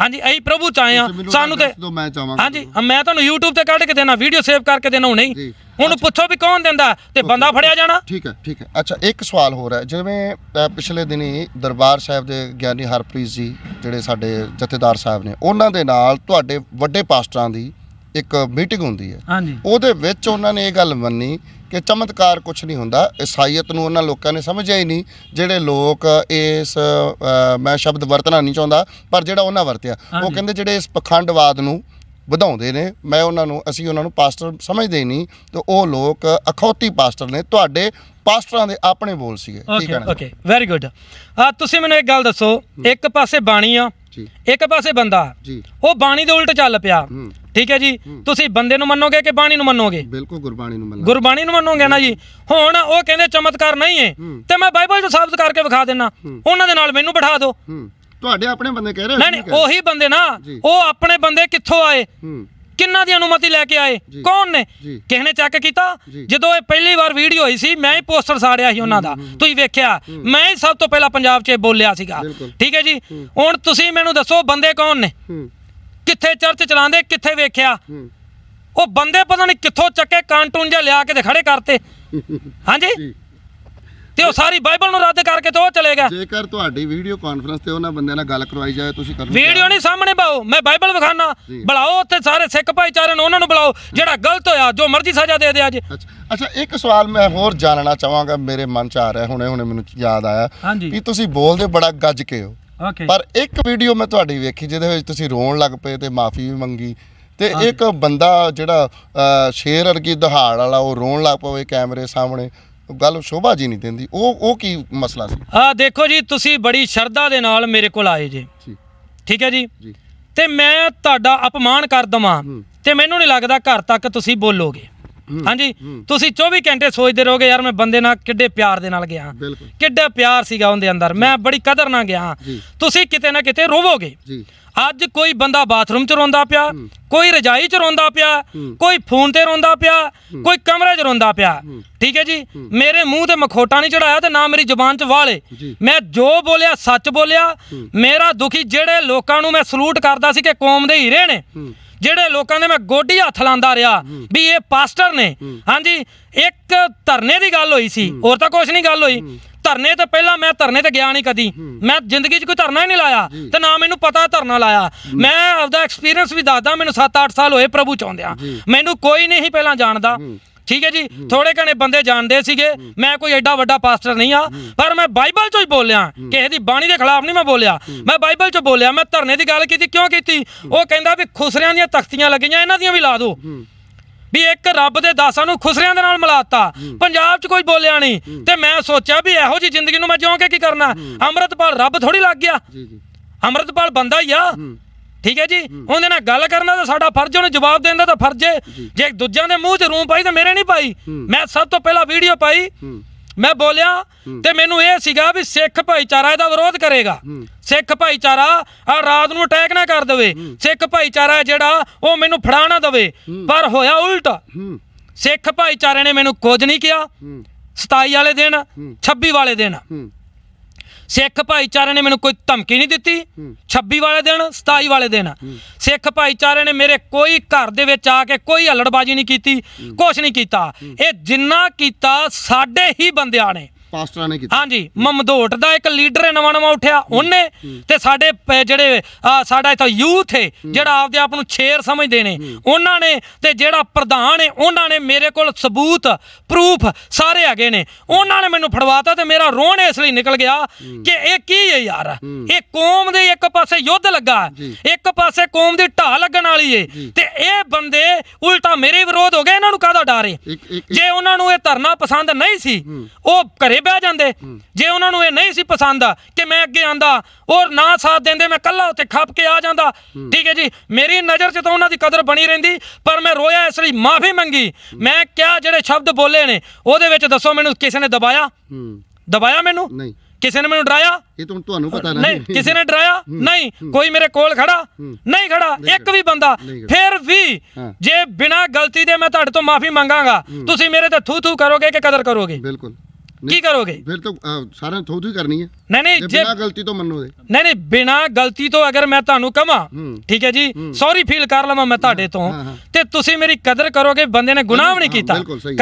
ਹਾਂਜੀ ਅਸੀਂ ਪ੍ਰਭੂ ਚਾਹੇ ਆ ਸਾਨੂੰ ਤੇ ਮੈਂ ਚਾਹਾਂਗਾ ਹਾਂਜੀ ਮੈਂ ਤੁਹਾਨੂੰ YouTube ਤੇ ਕੱਢ ਕੇ ਦੇਣਾ ਵੀਡੀਓ ਸੇਵ ਕਰਕੇ ਦੇਣਾ ਹੁਣੇ ਹੀ ਉਹਨੂੰ ਪੁੱਛੋ ਵੀ ਕੌਣ ਦਿੰਦਾ ਤੇ ਬੰਦਾ ਫੜਿਆ ਜਾਣਾ ਠੀਕ ਹੈ ਠੀਕ ਹੈ ਅੱਛਾ ਇੱਕ ਸਵਾਲ ਹੋਰ ਹੈ ਜਿਵੇਂ ਪਿਛਲੇ ਦਿਨੀ ਦਰਬਾਰ ਸਾਹਿਬ ਦੇ ਗਿਆਨੀ ਹਰਪ੍ਰੀਤ ਜੀ ਜਿਹੜੇ ਸਾਡੇ ਜਥੇਦਾਰ ਸਾਹਿਬ ਨੇ ਉਹਨਾਂ ਦੇ ਨਾਲ ਤੁਹਾਡੇ ਵੱਡੇ ਪਾਸਟਰਾਂ ਦੀ ਇੱਕ ਮੀਟਿੰਗ ਹੁੰਦੀ ਹੈ ਹਾਂਜੀ ਉਹਦੇ ਵਿੱਚ ਉਹਨਾਂ ਨੇ ਇਹ ਗੱਲ ਮੰਨੀ ਕਿ ਚਮਤਕਾਰ ਕੁਝ ਨਹੀਂ ਹੁੰਦਾ ਈਸਾਈਅਤ ਨੂੰ ਉਹਨਾਂ ਲੋਕਾਂ ਨੇ ਸਮਝਿਆ ਹੀ ਨਹੀਂ ਜਿਹੜੇ ਲੋਕ ਇਸ ਮੈਂ ਸ਼ਬਦ ਵਰਤਣਾ ਨਹੀਂ ਚਾਹੁੰਦਾ ਪਰ ਜਿਹੜਾ ਉਹਨਾਂ ਵਰਤਿਆ ਉਹ ਕਹਿੰਦੇ ਜਿਹੜੇ ਇਸ ਪਖੰਡਵਾਦ ਨੂੰ ਵਧਾਉਂਦੇ ਨੇ ਮੈਂ ਉਹਨਾਂ ਨੂੰ ਅਸੀਂ ਉਹਨਾਂ ਨੂੰ ਪਾਸਟਰ ਸਮਝਦੇ ਹੀ ਨਹੀਂ ਤੇ ਉਹ ਲੋਕ ਅਖੌਤੀ ਪਾਸਟਰ ਨੇ ਤੁਹਾਡੇ ਪਾਸਟਰਾਂ ਦੇ ਆਪਣੇ ਬੋਲ ਸੀਗੇ ਠੀਕ ਹੈ ਓਕੇ ਵੈਰੀ ਗੁੱਡ ਆ ਤੁਸੀਂ ਮੈਨੂੰ ਇੱਕ ਗੱਲ ਦੱਸੋ ਇੱਕ ਪਾਸੇ ਬਾਣੀ ਆ ਇੱਕ ਪਾਸੇ ਬੰਦਾ ਉਹ ਬਾਣੀ ਦੇ ਉਲਟ ਚੱਲ ਪਿਆ ਠੀਕ ਹੈ ਜੀ ਤੁਸੀਂ ਬੰਦੇ ਨੂੰ ਮੰਨੋਗੇ ਕਿ ਬਾਣੀ ਨੂੰ ਮੰਨੋਗੇ ਬਿਲਕੁਲ ਗੁਰਬਾਣੀ ਨੂੰ ਮੰਨੋਗੇ ਗੁਰਬਾਣੀ ਨੂੰ ਮੰਨੋਗੇ ਨਾ ਜੀ ਹੁਣ ਉਹ ਕਹਿੰਦੇ ਚਮਤਕਾਰ ਨਹੀਂ ਹੈ ਤੇ ਮੈਂ ਬਾਈਬਲ ਤੋਂ ਸਾਬਤ ਕਰਕੇ ਵਿਖਾ ਦੇਣਾ ਉਹਨਾਂ ਦੇ ਨਾਲ ਮੈਨੂੰ ਬਿਠਾ ਦਿਓ ਤੁਹਾਡੇ ਆਪਣੇ ਬੰਦੇ ਕਹਿ ਰਹੇ ਨਹੀਂ ਉਹੀ ਬੰਦੇ ਨਾ ਉਹ ਆਪਣੇ ਬੰਦੇ ਕਿੱਥੋਂ ਆਏ ਕਿੰਨਾਂ ਦੀ ਅਨੁਮਤੀ ਲੈ ਕੇ ਆਏ ਕੌਣ ਨੇ ਕਿਸ ਨੇ ਚੈੱਕ ਕੀਤਾ ਜਦੋਂ ਇਹ ਪਹਿਲੀ ਵਾਰ ਵੀਡੀਓ ਹੋਈ ਸੀ ਮੈਂ ਹੀ ਪੋਸਟਰ ਸਾੜਿਆ ਸੀ ਉਹਨਾਂ ਦਾ ਤੁਸੀਂ ਵੇਖਿਆ ਮੈਂ ਹੀ ਸਭ ਤੋਂ ਪਹਿਲਾਂ ਪੰਜਾਬ 'ਚ ਬੋਲਿਆ ਸੀਗਾ ਠੀਕ ਹੈ ਜੀ ਹੁਣ ਤੁਸੀਂ ਮੈਨੂੰ ਦੱਸੋ ਬੰਦੇ ਕੌਣ ਨੇ ਕਿੱਥੇ ਚਰਚ ਚਲਾਉਂਦੇ ਕਿੱਥੇ ਵੇਖਿਆ ਉਹ ਬੰਦੇ ਪਤਾ ਨਹੀਂ ਕਿੱਥੋਂ ਚੱਕੇ ਕਾਂਟੂਨ ਜਿਹਾ ਲਿਆ ਕੇ ਤੇ ਖੜੇ ਕਰਤੇ ਹਾਂਜੀ ਤੇ ਉਹ ਸਾਰੀ ਬਾਈਬਲ ਨੂੰ ਰੱਦ ਕਰਕੇ ਤੇ ਉਹ ਚਲੇ ਗਿਆ ਜੇਕਰ ਤੁਹਾਡੀ ਵੀਡੀਓ ਕਾਨਫਰੰਸ ਤੇ ਉਹਨਾਂ ਬੰਦਿਆਂ ਨਾਲ ਗੱਲ ਕਰਵਾਈ ਜਾਏ ਤੁਸੀਂ ਕਰੋ ਵੀਡੀਓ ਨਹੀਂ ਸਾਹਮਣੇ ਪਾਓ ਮੈਂ ਬਾਈਬਲ ਵਿਖਾਣਾ ਬੁਲਾਓ ਉੱਥੇ ਸਾਰੇ ਸਿੱਖ ਭਾਈਚਾਰੇ ਨੂੰ ਉਹਨਾਂ ਨੂੰ ਬੁਲਾਓ ਜਿਹੜਾ ਗਲਤ ਹੋਇਆ ਜੋ ਮਰਜ਼ੀ ਸਜ਼ਾ ਦੇ ਦੇ ਅੱਜ ਅੱਛਾ ਇੱਕ ਸਵਾਲ ਮੈਂ ਹੋਰ ਜਾਣਨਾ ਚਾਹਾਂਗਾ ਮੇਰੇ ਮਨ 'ਚ ਆ ਰਿਹਾ ਹੁਣੇ ਹੁਣੇ ਮੈਨੂੰ ਯਾਦ ਆਇਆ ਵੀ ਤੁਸੀਂ ਬੋਲਦੇ ਬੜਾ ਗੱਜ ਕੇ ਹੋ ਪਰ ਇੱਕ ਵੀਡੀਓ ਮੈਂ ਤੁਹਾਡੀ ਵੇਖੀ ਜਿਹਦੇ ਵਿੱਚ ਤੁਸੀਂ ਰੋਣ ਲੱਗ ਪਏ ਤੇ ਮਾਫੀ ਵੀ ਮੰਗੀ ਤੇ ਇੱਕ ਬੰਦਾ ਜਿਹੜਾ ਸ਼ੇਰ ਵਰਗੀ ਦਹਾੜ ਵਾਲਾ ਉਹ ਰੋਣ ਲੱਗ ਪਵੇ ਕੈਮਰੇ ਸਾਹਮਣੇ ਗੱਲ ਸ਼ੋਭਾ ਜੀ ਨਹੀਂ ਦਿੰਦੀ ਉਹ ਉਹ ਕੀ ਮਸਲਾ ਸੀ ਆ ਦੇਖੋ ਜੀ ਤੁਸੀਂ ਬੜੀ ਸ਼ਰਧਾ ਦੇ ਨਾਲ ਮੇਰੇ ਕੋਲ ਆਏ ਜੀ ਠੀਕ ਹੈ ਜੀ ਤੇ ਮੈਂ ਤੁਹਾਡਾ ਅਪਮਾਨ ਕਰ ਦਵਾਂ ਤੇ ਮੈਨੂੰ ਨਹੀਂ ਲੱਗਦਾ ਘਰ ਤੱਕ ਤੁਸੀਂ ਬੋਲੋਗੇ ਹਾਂਜੀ ਤੁਸੀਂ 24 ਘੰਟੇ ਸੋਚਦੇ ਰਹੋਗੇ ਯਾਰ ਮੈਂ ਬੰਦੇ ਨਾਲ ਕਿੱਡੇ ਪਿਆਰ ਦੇ ਨਾਲ ਗਿਆ ਕਿੱਡਾ ਪਿਆਰ ਸੀਗਾ ਉਹਦੇ ਅੰਦਰ ਮੈਂ ਬੜੀ ਕਦਰ ਨਾਲ ਗਿਆ ਤੁਸੀਂ ਕਿਤੇ ਨਾ ਕਿਤੇ ਰੋਵੋਗੇ ਅੱਜ ਕੋਈ ਬੰਦਾ ਬਾਥਰੂਮ 'ਚ ਰੋਂਦਾ ਪਿਆ ਕੋਈ ਰਜਾਈ 'ਚ ਰੋਂਦਾ ਪਿਆ ਕੋਈ ਫੋਨ ਤੇ ਰੋਂਦਾ ਪਿਆ ਕੋਈ ਕਮਰੇ 'ਚ ਰੋਂਦਾ ਪਿਆ ਠੀਕ ਹੈ ਜੀ ਮੇਰੇ ਮੂੰਹ ਤੇ ਮਖੋਟਾ ਨਹੀਂ ਚੜਾਇਆ ਤੇ ਨਾ ਮੇਰੀ ਜ਼ੁਬਾਨ 'ਚ ਵਾਲੇ ਮੈਂ ਜੋ ਬੋਲਿਆ ਸੱਚ ਬੋਲਿਆ ਮੇਰਾ ਦੁਖੀ ਜਿਹੜੇ ਲੋਕਾਂ ਨੂੰ ਮੈਂ ਸਲੂਟ ਕਰਦਾ ਸੀ ਕਿ ਕੌਮ ਦੇ ਹੀਰੇ ਨੇ ਜਿਹੜੇ ਲੋਕਾਂ ਨੇ ਮੈਂ ਗੋਡੀ ਹੱਥ ਲਾਂਦਾ ਰਿਹਾ ਵੀ ਇਹ ਪਾਸਟਰ ਨੇ ਹਾਂਜੀ ਇੱਕ ਧਰਨੇ ਦੀ ਗੱਲ ਹੋਈ ਸੀ ਹੋਰ ਤਾਂ ਕੁਝ ਨਹੀਂ ਗੱਲ ਹੋਈ ਧਰਨੇ ਤੇ ਪਹਿਲਾਂ ਮੈਂ ਧਰਨੇ ਤੇ ਗਿਆ ਨਹੀਂ ਕਦੀ ਮੈਂ ਜ਼ਿੰਦਗੀ 'ਚ ਕੋਈ ਧਰਨਾ ਹੀ ਨਹੀਂ ਲਾਇਆ ਤੇ ਨਾ ਮੈਨੂੰ ਪਤਾ ਧਰਨਾ ਲਾਇਆ ਮੈਂ ਆਪਦਾ ਐਕਸਪੀਰੀਅੰਸ ਵੀ ਦੱਸਦਾ ਮੈਨੂੰ 7-8 ਸਾਲ ਹੋਏ ਪ੍ਰਭੂ ਚਾਉਂਦਿਆਂ ਮੈਨੂੰ ਕੋਈ ਨਹੀਂ ਪਹਿਲਾਂ ਜਾਣਦਾ ਠੀਕ ਹੈ ਜੀ ਥੋੜੇ ਘਣੇ ਬੰਦੇ ਜਾਣਦੇ ਸੀਗੇ ਮੈਂ ਕੋਈ ਐਡਾ ਵੱਡਾ ਪਾਸਟਰ ਨਹੀਂ ਆ ਪਰ ਮੈਂ ਬਾਈਬਲ ਚੋਂ ਹੀ ਬੋਲਿਆ ਕਿਸੇ ਦੀ ਬਾਣੀ ਦੇ ਖਿਲਾਫ ਨਹੀਂ ਮੈਂ ਬੋਲਿਆ ਮੈਂ ਬਾਈਬਲ ਚੋਂ ਬੋਲਿਆ ਮੈਂ ਧਰਨੇ ਦੀ ਗੱਲ ਕੀਤੀ ਕਿਉਂ ਕੀਤੀ ਉਹ ਕਹਿੰਦਾ ਵੀ ਖੁਸਰਿਆਂ ਦੀਆਂ ਤਖਤੀਆਂ ਲੱਗੀਆਂ ਇਹਨਾਂ ਦੀਆਂ ਵੀ ਲਾ ਦਿਓ ਵੀ ਇੱਕ ਰੱਬ ਦੇ ਦਾਸਾਂ ਨੂੰ ਖੁਸਰਿਆਂ ਦੇ ਨਾਲ ਮਿਲਾਤਾ ਪੰਜਾਬ 'ਚ ਕੋਈ ਬੋਲਿਆ ਨਹੀਂ ਤੇ ਮੈਂ ਸੋਚਿਆ ਵੀ ਇਹੋ ਜੀ ਜ਼ਿੰਦਗੀ ਨੂੰ ਮੈਂ ਜਿਉਂ ਕੇ ਕੀ ਕਰਨਾ ਅੰਮ੍ਰਿਤਪਾਲ ਰੱਬ ਥੋੜੀ ਲੱਗ ਗਿਆ ਅੰਮ੍ਰਿਤਪਾਲ ਬੰਦਾ ਹੀ ਆ ਠੀਕ ਹੈ ਜੀ ਉਹਦੇ ਨਾਲ ਗੱਲ ਕਰਨਾ ਤਾਂ ਸਾਡਾ ਫਰਜ਼ ਉਹਨੂੰ ਜਵਾਬ ਦੇਣ ਦਾ ਤਾਂ ਫਰਜ਼ ਹੈ ਜੇ ਦੂਜਿਆਂ ਦੇ ਮੂੰਹ 'ਚ ਰੂੰ ਪਾਈ ਤਾਂ ਮੇਰੇ ਨਹੀਂ ਪਾਈ ਮੈਂ ਸਭ ਤੋਂ ਪਹਿਲਾਂ ਵੀਡੀਓ ਪਾਈ ਮੈਂ ਬੋਲਿਆ ਤੇ ਮੈਨੂੰ ਇਹ ਸੀਗਾ ਵੀ ਸਿੱਖ ਭਾਈਚਾਰਾ ਇਹਦਾ ਵਿਰੋਧ ਕਰੇਗਾ ਸਿੱਖ ਭਾਈਚਾਰਾ ਆ ਰਾਤ ਨੂੰ ਅਟੈਕ ਨਾ ਕਰ ਦੇਵੇ ਸਿੱਖ ਭਾਈਚਾਰਾ ਜਿਹੜਾ ਉਹ ਮੈਨੂੰ ਫੜਾ ਨਾ ਦੇਵੇ ਪਰ ਹੋਇਆ ਉਲਟਾ ਸਿੱਖ ਭਾਈਚਾਰੇ ਨੇ ਮੈਨੂੰ ਕੁਝ ਨਹੀਂ ਕਿਹਾ 27 ਵਾਲੇ ਦਿਨ 26 ਵਾਲੇ ਦਿਨ ਸਿੱਖ ਭਾਈਚਾਰੇ ਨੇ ਮੈਨੂੰ ਕੋਈ ਧਮਕੀ ਨਹੀਂ ਦਿੱਤੀ 26 ਵਾਲੇ ਦਿਨ 27 ਵਾਲੇ ਦਿਨ ਸਿੱਖ ਭਾਈਚਾਰੇ ਨੇ ਮੇਰੇ ਕੋਈ ਘਰ ਦੇ ਵਿੱਚ ਆ ਕੇ ਕੋਈ ਹਲੜਬਾਜੀ ਨਹੀਂ ਕੀਤੀ ਕੁਝ ਨਹੀਂ ਕੀਤਾ ਇਹ ਜਿੰਨਾ ਕੀਤਾ ਸਾਡੇ ਹੀ ਬੰਦਿਆਂ ਨੇ ਪਾਸਟਰਾਂ ਨੇ ਕੀਤਾ ਹਾਂਜੀ ਮਮਦੋਟ ਦਾ ਇੱਕ ਲੀਡਰ ਹੈ ਨਵਾਂ ਨਵਾਂ ਉੱਠਿਆ ਉਹਨੇ ਤੇ ਸਾਡੇ ਜਿਹੜੇ ਸਾਡਾ ਇਥੋਂ ਯੂਥ ਹੈ ਜਿਹੜਾ ਆਪਦੇ ਆਪ ਨੂੰ ਛੇਰ ਸਮਝਦੇ ਨੇ ਉਹਨਾਂ ਨੇ ਤੇ ਜਿਹੜਾ ਪ੍ਰਧਾਨ ਹੈ ਉਹਨਾਂ ਨੇ ਮੇਰੇ ਕੋਲ ਸਬੂਤ ਪ੍ਰੂਫ ਸਾਰੇ ਹੈਗੇ ਨੇ ਉਹਨਾਂ ਨੇ ਮੈਨੂੰ ਫੜਵਾਤਾ ਤੇ ਮੇਰਾ ਰੋਣ ਇਸ ਲਈ ਨਿਕਲ ਗਿਆ ਕਿ ਇਹ ਕੀ ਹੈ ਯਾਰ ਇਹ ਕੌਮ ਦੇ ਇੱਕ ਪਾਸੇ ਯੁੱਧ ਲੱਗਾ ਇੱਕ ਪਾਸੇ ਕੌਮ ਦੀ ਢਾਹ ਲੱਗਣ ਵਾਲੀ ਏ ਤੇ ਇਹ ਬੰਦੇ ਉਲਟਾ ਮੇਰੇ ਵਿਰੋਧ ਹੋ ਗਏ ਇਹਨਾਂ ਨੂੰ ਕਾਹਦਾ ਡਰ ਜੇ ਉਹਨਾਂ ਨੂੰ ਇਹ ਧਰਨਾ ਪਸੰਦ ਨਹੀਂ ਸੀ ਉਹ ਘਰੇ ਇਹ ਬਹਿ ਜਾਂਦੇ ਜੇ ਉਹਨਾਂ ਨੂੰ ਇਹ ਨਹੀਂ ਸੀ ਪਸੰਦ ਆ ਕਿ ਮੈਂ ਅੱਗੇ ਆਂਦਾ ਔਰ ਨਾ ਸਾਥ ਦਿੰਦੇ ਮੈਂ ਕੱਲਾ ਉੱਤੇ ਖੱਪ ਕੇ ਆ ਜਾਂਦਾ ਠੀਕ ਹੈ ਜੀ ਮੇਰੀ ਨਜ਼ਰ 'ਚ ਤਾਂ ਉਹਨਾਂ ਦੀ ਕਦਰ ਬਣੀ ਰਹਿੰਦੀ ਪਰ ਮੈਂ ਰੋਇਆ ਇਸ ਲਈ ਮਾਫੀ ਮੰਗੀ ਮੈਂ ਕਿਹਾ ਜਿਹੜੇ ਸ਼ਬਦ ਬੋਲੇ ਨੇ ਉਹਦੇ ਵਿੱਚ ਦੱਸੋ ਮੈਨੂੰ ਕਿਸੇ ਨੇ ਦਬਾਇਆ ਦਬਾਇਆ ਮੈਨੂੰ ਨਹੀਂ ਕਿਸੇ ਨੇ ਮੈਨੂੰ ਡਰਾਇਆ ਇਹ ਤਾਂ ਤੁਹਾਨੂੰ ਪਤਾ ਨਹੀਂ ਕਿਸੇ ਨੇ ਡਰਾਇਆ ਨਹੀਂ ਕੋਈ ਮੇਰੇ ਕੋਲ ਖੜਾ ਨਹੀਂ ਖੜਾ ਇੱਕ ਵੀ ਬੰਦਾ ਫਿਰ ਵੀ ਜੇ ਬਿਨਾ ਗਲਤੀ ਦੇ ਮੈਂ ਤੁਹਾਡੇ ਤੋਂ ਮਾਫੀ ਮੰਗਾਗਾ ਤੁਸੀਂ ਮੇਰੇ ਤੇ ਥੂ ਥੂ ਕਰੋਗੇ ਕਿ ਕਦਰ ਕਰੋਗੇ ਬਿਲਕੁਲ ਕੀ ਕਰੋਗੇ ਫਿਰ ਤਾਂ ਸਾਰਿਆਂ ਥੋਥੀ ਕਰਨੀ ਹੈ ਨਹੀਂ ਨਹੀਂ ਜੇ ਬਿਨਾ ਗਲਤੀ ਤੋਂ ਮੰਨੋ ਦੇ ਨਹੀਂ ਨਹੀਂ ਬਿਨਾ ਗਲਤੀ ਤੋਂ ਅਗਰ ਮੈਂ ਤੁਹਾਨੂੰ ਕਹਾਂ ਠੀਕ ਹੈ ਜੀ ਸੌਰੀ ਫੀਲ ਕਰ ਲਵਾਂ ਮੈਂ ਤੁਹਾਡੇ ਤੋਂ ਤੇ ਤੁਸੀਂ ਮੇਰੀ ਕਦਰ ਕਰੋਗੇ ਬੰਦੇ ਨੇ ਗੁਨਾਹ ਵੀ ਨਹੀਂ ਕੀਤਾ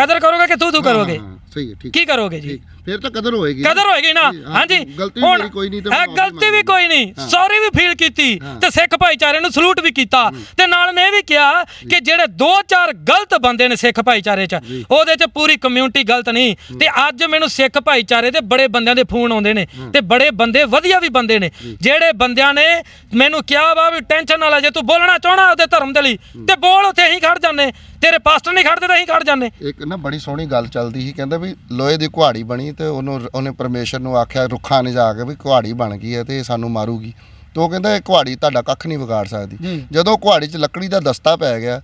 ਕਦਰ ਕਰੋਗੇ ਕਿ ਤੂੰ ਤੂੰ ਕਰੋਗੇ ਸਹੀ ਹੈ ਠੀਕ ਕੀ ਕਰੋਗੇ ਜੀ ਫਿਰ ਤਾਂ ਕਦਰ ਹੋਏਗੀ ਕਦਰ ਹੋਏਗੀ ਨਾ ਹਾਂਜੀ ਗਲਤੀ ਵੀ ਕੋਈ ਨਹੀਂ ਤਾਂ ਗਲਤੀ ਵੀ ਕੋਈ ਨਹੀਂ ਸੌਰੀ ਵੀ ਫੀਲ ਕੀਤੀ ਤੇ ਸਿੱਖ ਭਾਈਚਾਰੇ ਨੂੰ ਸਲੂਟ ਵੀ ਕੀਤਾ ਤੇ ਨਾਲ ਮੈਂ ਇਹ ਵੀ ਕਿਹਾ ਕਿ ਜਿਹੜੇ ਦੋ ਚਾਰ ਗਲਤ ਬੰਦੇ ਨੇ ਸਿੱਖ ਭਾਈਚਾਰੇ 'ਚ ਉਹਦੇ 'ਚ ਪੂਰੀ ਕਮਿਊਨਿਟੀ ਗਲਤ ਨਹੀਂ ਤੇ ਅੱਜ ਮੈਨੂੰ ਸਿੱਖ ਭਾਈਚਾਰੇ ਦੇ ਬੜੇ ਬੰਦਿਆਂ ਦੇ ਫੋਨ ਆਉਂਦੇ ਨੇ ਤੇ ਬੜੇ ਬੰਦੇ ਵਧੀਆ ਵੀ ਬੰਦੇ ਨੇ ਜਿਹੜੇ ਬੰਦਿਆਂ ਨੇ ਮੈਨੂੰ ਕਿਹਾ ਵਾ ਵੀ ਟੈਨਸ਼ਨ ਨਾਲ ਜੇ ਤੂੰ ਬੋਲਣਾ ਚਾਹਣਾ ਉਹਦੇ ਧਰਮ ਦੇ ਲਈ ਤੇ ਬੋਲ ਉਥੇ ਅਸੀਂ ਖੜ ਜਾਂਦੇ ਤੇਰੇ ਪਾਸਟਰ ਨਹੀਂ ਖੜਦੇ ਤਾਂ ਅਸੀਂ ਖੜ ਜਾਂਦੇ ਇੱਕ ਨਾ ਬੜੀ ਸੋਹਣੀ ਗੱਲ ਚੱਲਦੀ ਸੀ ਕਹਿੰਦਾ ਵੀ ਲੋਹੇ ਦੀ ਕੁਹਾੜੀ ਬਣੀ ਤੇ ਉਹਨੂੰ ਉਹਨੇ ਪਰਮੇਸ਼ਰ ਨੂੰ ਆਖਿਆ ਰੁੱਖਾਂ ਨੇ ਜਾ ਕੇ ਵੀ ਕੁਹਾੜੀ ਬਣ ਗਈ ਹੈ ਤੇ ਇਹ ਸਾਨੂੰ ਮਾਰੂਗੀ ਤੋ ਉਹ ਕਹਿੰਦਾ ਇਹ ਕੁਹਾੜੀ ਤੁਹਾਡਾ ਕੱਖ ਨਹੀਂ ਵਿਗਾੜ ਸਕਦੀ ਜਦੋਂ ਕੁਹਾੜੀ 'ਚ ਲੱਕੜੀ ਦਾ ਦਸਤਾ ਪੈ ਗਿਆ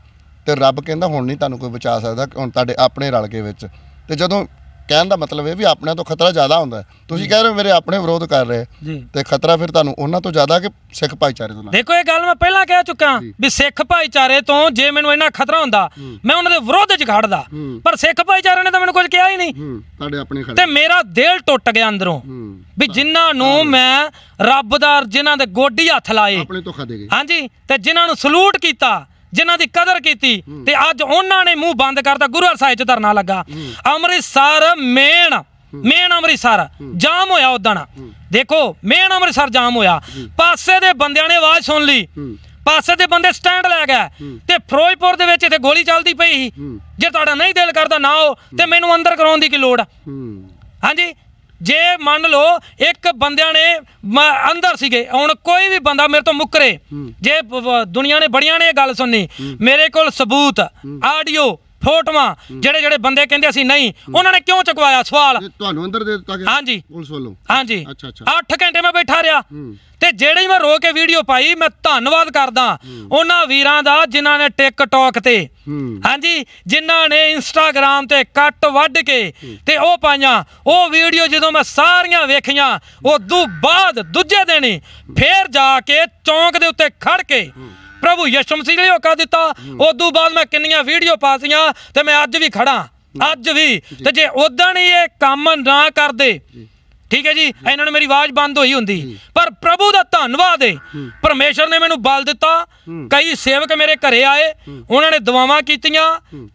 ਤੇ ਰੱਬ ਕਹਿੰਦਾ ਹੁਣ ਨਹੀਂ ਤੁਹਾਨੂੰ ਕੋਈ ਬਚਾ ਸਕਦਾ ਹੁਣ ਤੁਹਾਡੇ ਆਪਣੇ ਰਲ ਕੇ ਵਿੱਚ ਤੇ ਜਦੋਂ ਕਹਿਣ ਦਾ ਮਤਲਬ ਇਹ ਵੀ ਆਪਣੇ ਤੋਂ ਖਤਰਾ ਜ਼ਿਆਦਾ ਹੁੰਦਾ ਹੈ। ਤੁਸੀਂ ਕਹਿ ਰਹੇ ਹੋ ਮੇਰੇ ਆਪਣੇ ਵਿਰੋਧ ਕਰ ਰਹੇ ਤੇ ਖਤਰਾ ਫਿਰ ਤੁਹਾਨੂੰ ਉਹਨਾਂ ਤੋਂ ਜ਼ਿਆਦਾ ਕਿ ਸਿੱਖ ਭਾਈਚਾਰੇ ਤੋਂ ਨਾ ਦੇਖੋ ਇਹ ਗੱਲ ਮੈਂ ਪਹਿਲਾਂ ਕਹਿ ਚੁੱਕਾ ਵੀ ਸਿੱਖ ਭਾਈਚਾਰੇ ਤੋਂ ਜੇ ਮੈਨੂੰ ਇੰਨਾ ਖਤਰਾ ਹੁੰਦਾ ਮੈਂ ਉਹਨਾਂ ਦੇ ਵਿਰੋਧ ਵਿੱਚ ਖੜਦਾ ਪਰ ਸਿੱਖ ਭਾਈਚਾਰੇ ਨੇ ਤਾਂ ਮੈਨੂੰ ਕੁਝ ਕਿਹਾ ਹੀ ਨਹੀਂ ਤੁਹਾਡੇ ਆਪਣੇ ਤੇ ਮੇਰਾ ਦਿਲ ਟੁੱਟ ਗਿਆ ਅੰਦਰੋਂ ਵੀ ਜਿਨ੍ਹਾਂ ਨੂੰ ਮੈਂ ਰੱਬ ਦਾ ਜਿਨ੍ਹਾਂ ਦੇ ਗੋਡੀ ਹੱਥ ਲਾਏ ਆਪਣੇ ਤੋਂ ਖਾਦੇ ਗਏ ਹਾਂਜੀ ਤੇ ਜਿਨ੍ਹਾਂ ਨੂੰ ਸਲੂਟ ਕੀਤਾ ਜਿਨ੍ਹਾਂ ਦੀ ਕਦਰ ਕੀਤੀ ਤੇ ਅੱਜ ਉਹਨਾਂ ਨੇ ਮੂੰਹ ਬੰਦ ਕਰਤਾ ਗੁਰੂ ਹਰ ਸਾਹਿਬ ਚ ਧਰਨਾ ਲੱਗਾ Amritsar main main Amritsar jam ਹੋਇਆ ਉਦਣ ਦੇਖੋ ਮੇਨ ਅੰਮ੍ਰਿਤਸਰ ਜਾਮ ਹੋਇਆ ਪਾਸੇ ਦੇ ਬੰਦਿਆਂ ਨੇ ਆਵਾਜ਼ ਸੁਣ ਲਈ ਪਾਸੇ ਦੇ ਬੰਦੇ ਸਟੈਂਡ ਲੈ ਗਏ ਤੇ ਫਿਰੋਜ਼ਪੁਰ ਦੇ ਵਿੱਚ ਇੱਥੇ ਗੋਲੀ ਚੱਲਦੀ ਪਈ ਸੀ ਜੇ ਤੁਹਾਡਾ ਨਹੀਂ ਦਿਲ ਕਰਦਾ ਨਾ ਹੋ ਤੇ ਮੈਨੂੰ ਅੰਦਰ ਕਰਾਉਣ ਦੀ ਕੀ ਲੋੜ ਹਾਂਜੀ ਜੇ ਮੰਨ ਲਓ ਇੱਕ ਬੰਦਿਆਂ ਨੇ ਅੰਦਰ ਸੀਗੇ ਹੁਣ ਕੋਈ ਵੀ ਬੰਦਾ ਮੇਰੇ ਤੋਂ ਮੁੱਕਰੇ ਜੇ ਦੁਨੀਆ ਨੇ ਬੜੀਆਂ ਨੇ ਇਹ ਗੱਲ ਸੁਣਨੀ ਮੇਰੇ ਕੋਲ ਸਬੂਤ ਆਡੀਓ ਫੋਟੋਆਂ ਜਿਹੜੇ ਜਿਹੜੇ ਬੰਦੇ ਕਹਿੰਦੇ ਅਸੀਂ ਨਹੀਂ ਉਹਨਾਂ ਨੇ ਕਿਉਂ ਚੁਕਵਾਇਆ ਸਵਾਲ ਤੁਹਾਨੂੰ ਅੰਦਰ ਦੇ ਦਿੱਤਾ ਗਿਆ ਹਾਂਜੀ ਪੁਲਿਸ ਵੱਲੋਂ ਹਾਂਜੀ ਅੱਛਾ ਅੱਛਾ 8 ਘੰਟੇ ਮੈਂ ਬੈਠਾ ਰਿਹਾ ਤੇ ਜਿਹੜੇ ਹੀ ਮੈਂ ਰੋ ਕੇ ਵੀਡੀਓ ਪਾਈ ਮੈਂ ਧੰਨਵਾਦ ਕਰਦਾ ਉਹਨਾਂ ਵੀਰਾਂ ਦਾ ਜਿਨ੍ਹਾਂ ਨੇ ਟਿਕਟੌਕ ਤੇ ਹਾਂਜੀ ਜਿਨ੍ਹਾਂ ਨੇ ਇੰਸਟਾਗ੍ਰam ਤੇ ਕੱਟ ਵੱਢ ਕੇ ਤੇ ਉਹ ਪਾਈਆਂ ਉਹ ਵੀਡੀਓ ਜਦੋਂ ਮੈਂ ਸਾਰੀਆਂ ਵੇਖੀਆਂ ਉਹ ਤੋਂ ਬਾਅਦ ਦੂਜੇ ਦਿਨ ਫੇਰ ਜਾ ਕੇ ਚੌਂਕ ਦੇ ਉੱਤੇ ਖੜ ਕੇ ਪ੍ਰਭੂ ਯਿਸੂ ਮਸੀਹ ਲਈ ਹੋਕਾ ਦਿੱਤਾ ਉਦੋਂ ਬਾਅਦ ਮੈਂ ਕਿੰਨੀਆਂ ਵੀਡੀਓ ਪਾਸੀਆਂ ਤੇ ਮੈਂ ਅੱਜ ਵੀ ਖੜਾ ਅੱਜ ਵੀ ਤੇ ਜੇ ਉਦੋਂ ਹੀ ਇਹ ਕੰਮ ਨਾ ਕਰਦੇ ਠੀਕ ਹੈ ਜੀ ਇਹਨਾਂ ਨੂੰ ਮੇਰੀ ਆਵਾਜ਼ ਬੰਦ ਹੋਈ ਹੁੰਦੀ ਪਰ ਪ੍ਰਭੂ ਦਾ ਧੰਨਵਾਦ ਹੈ ਪਰਮੇਸ਼ਰ ਨੇ ਮੈਨੂੰ ਬਲ ਦਿੱਤਾ ਕਈ ਸੇਵਕ ਮੇਰੇ ਘਰੇ ਆਏ ਉਹਨਾਂ ਨੇ ਦੁਆਵਾਂ ਕੀਤੀਆਂ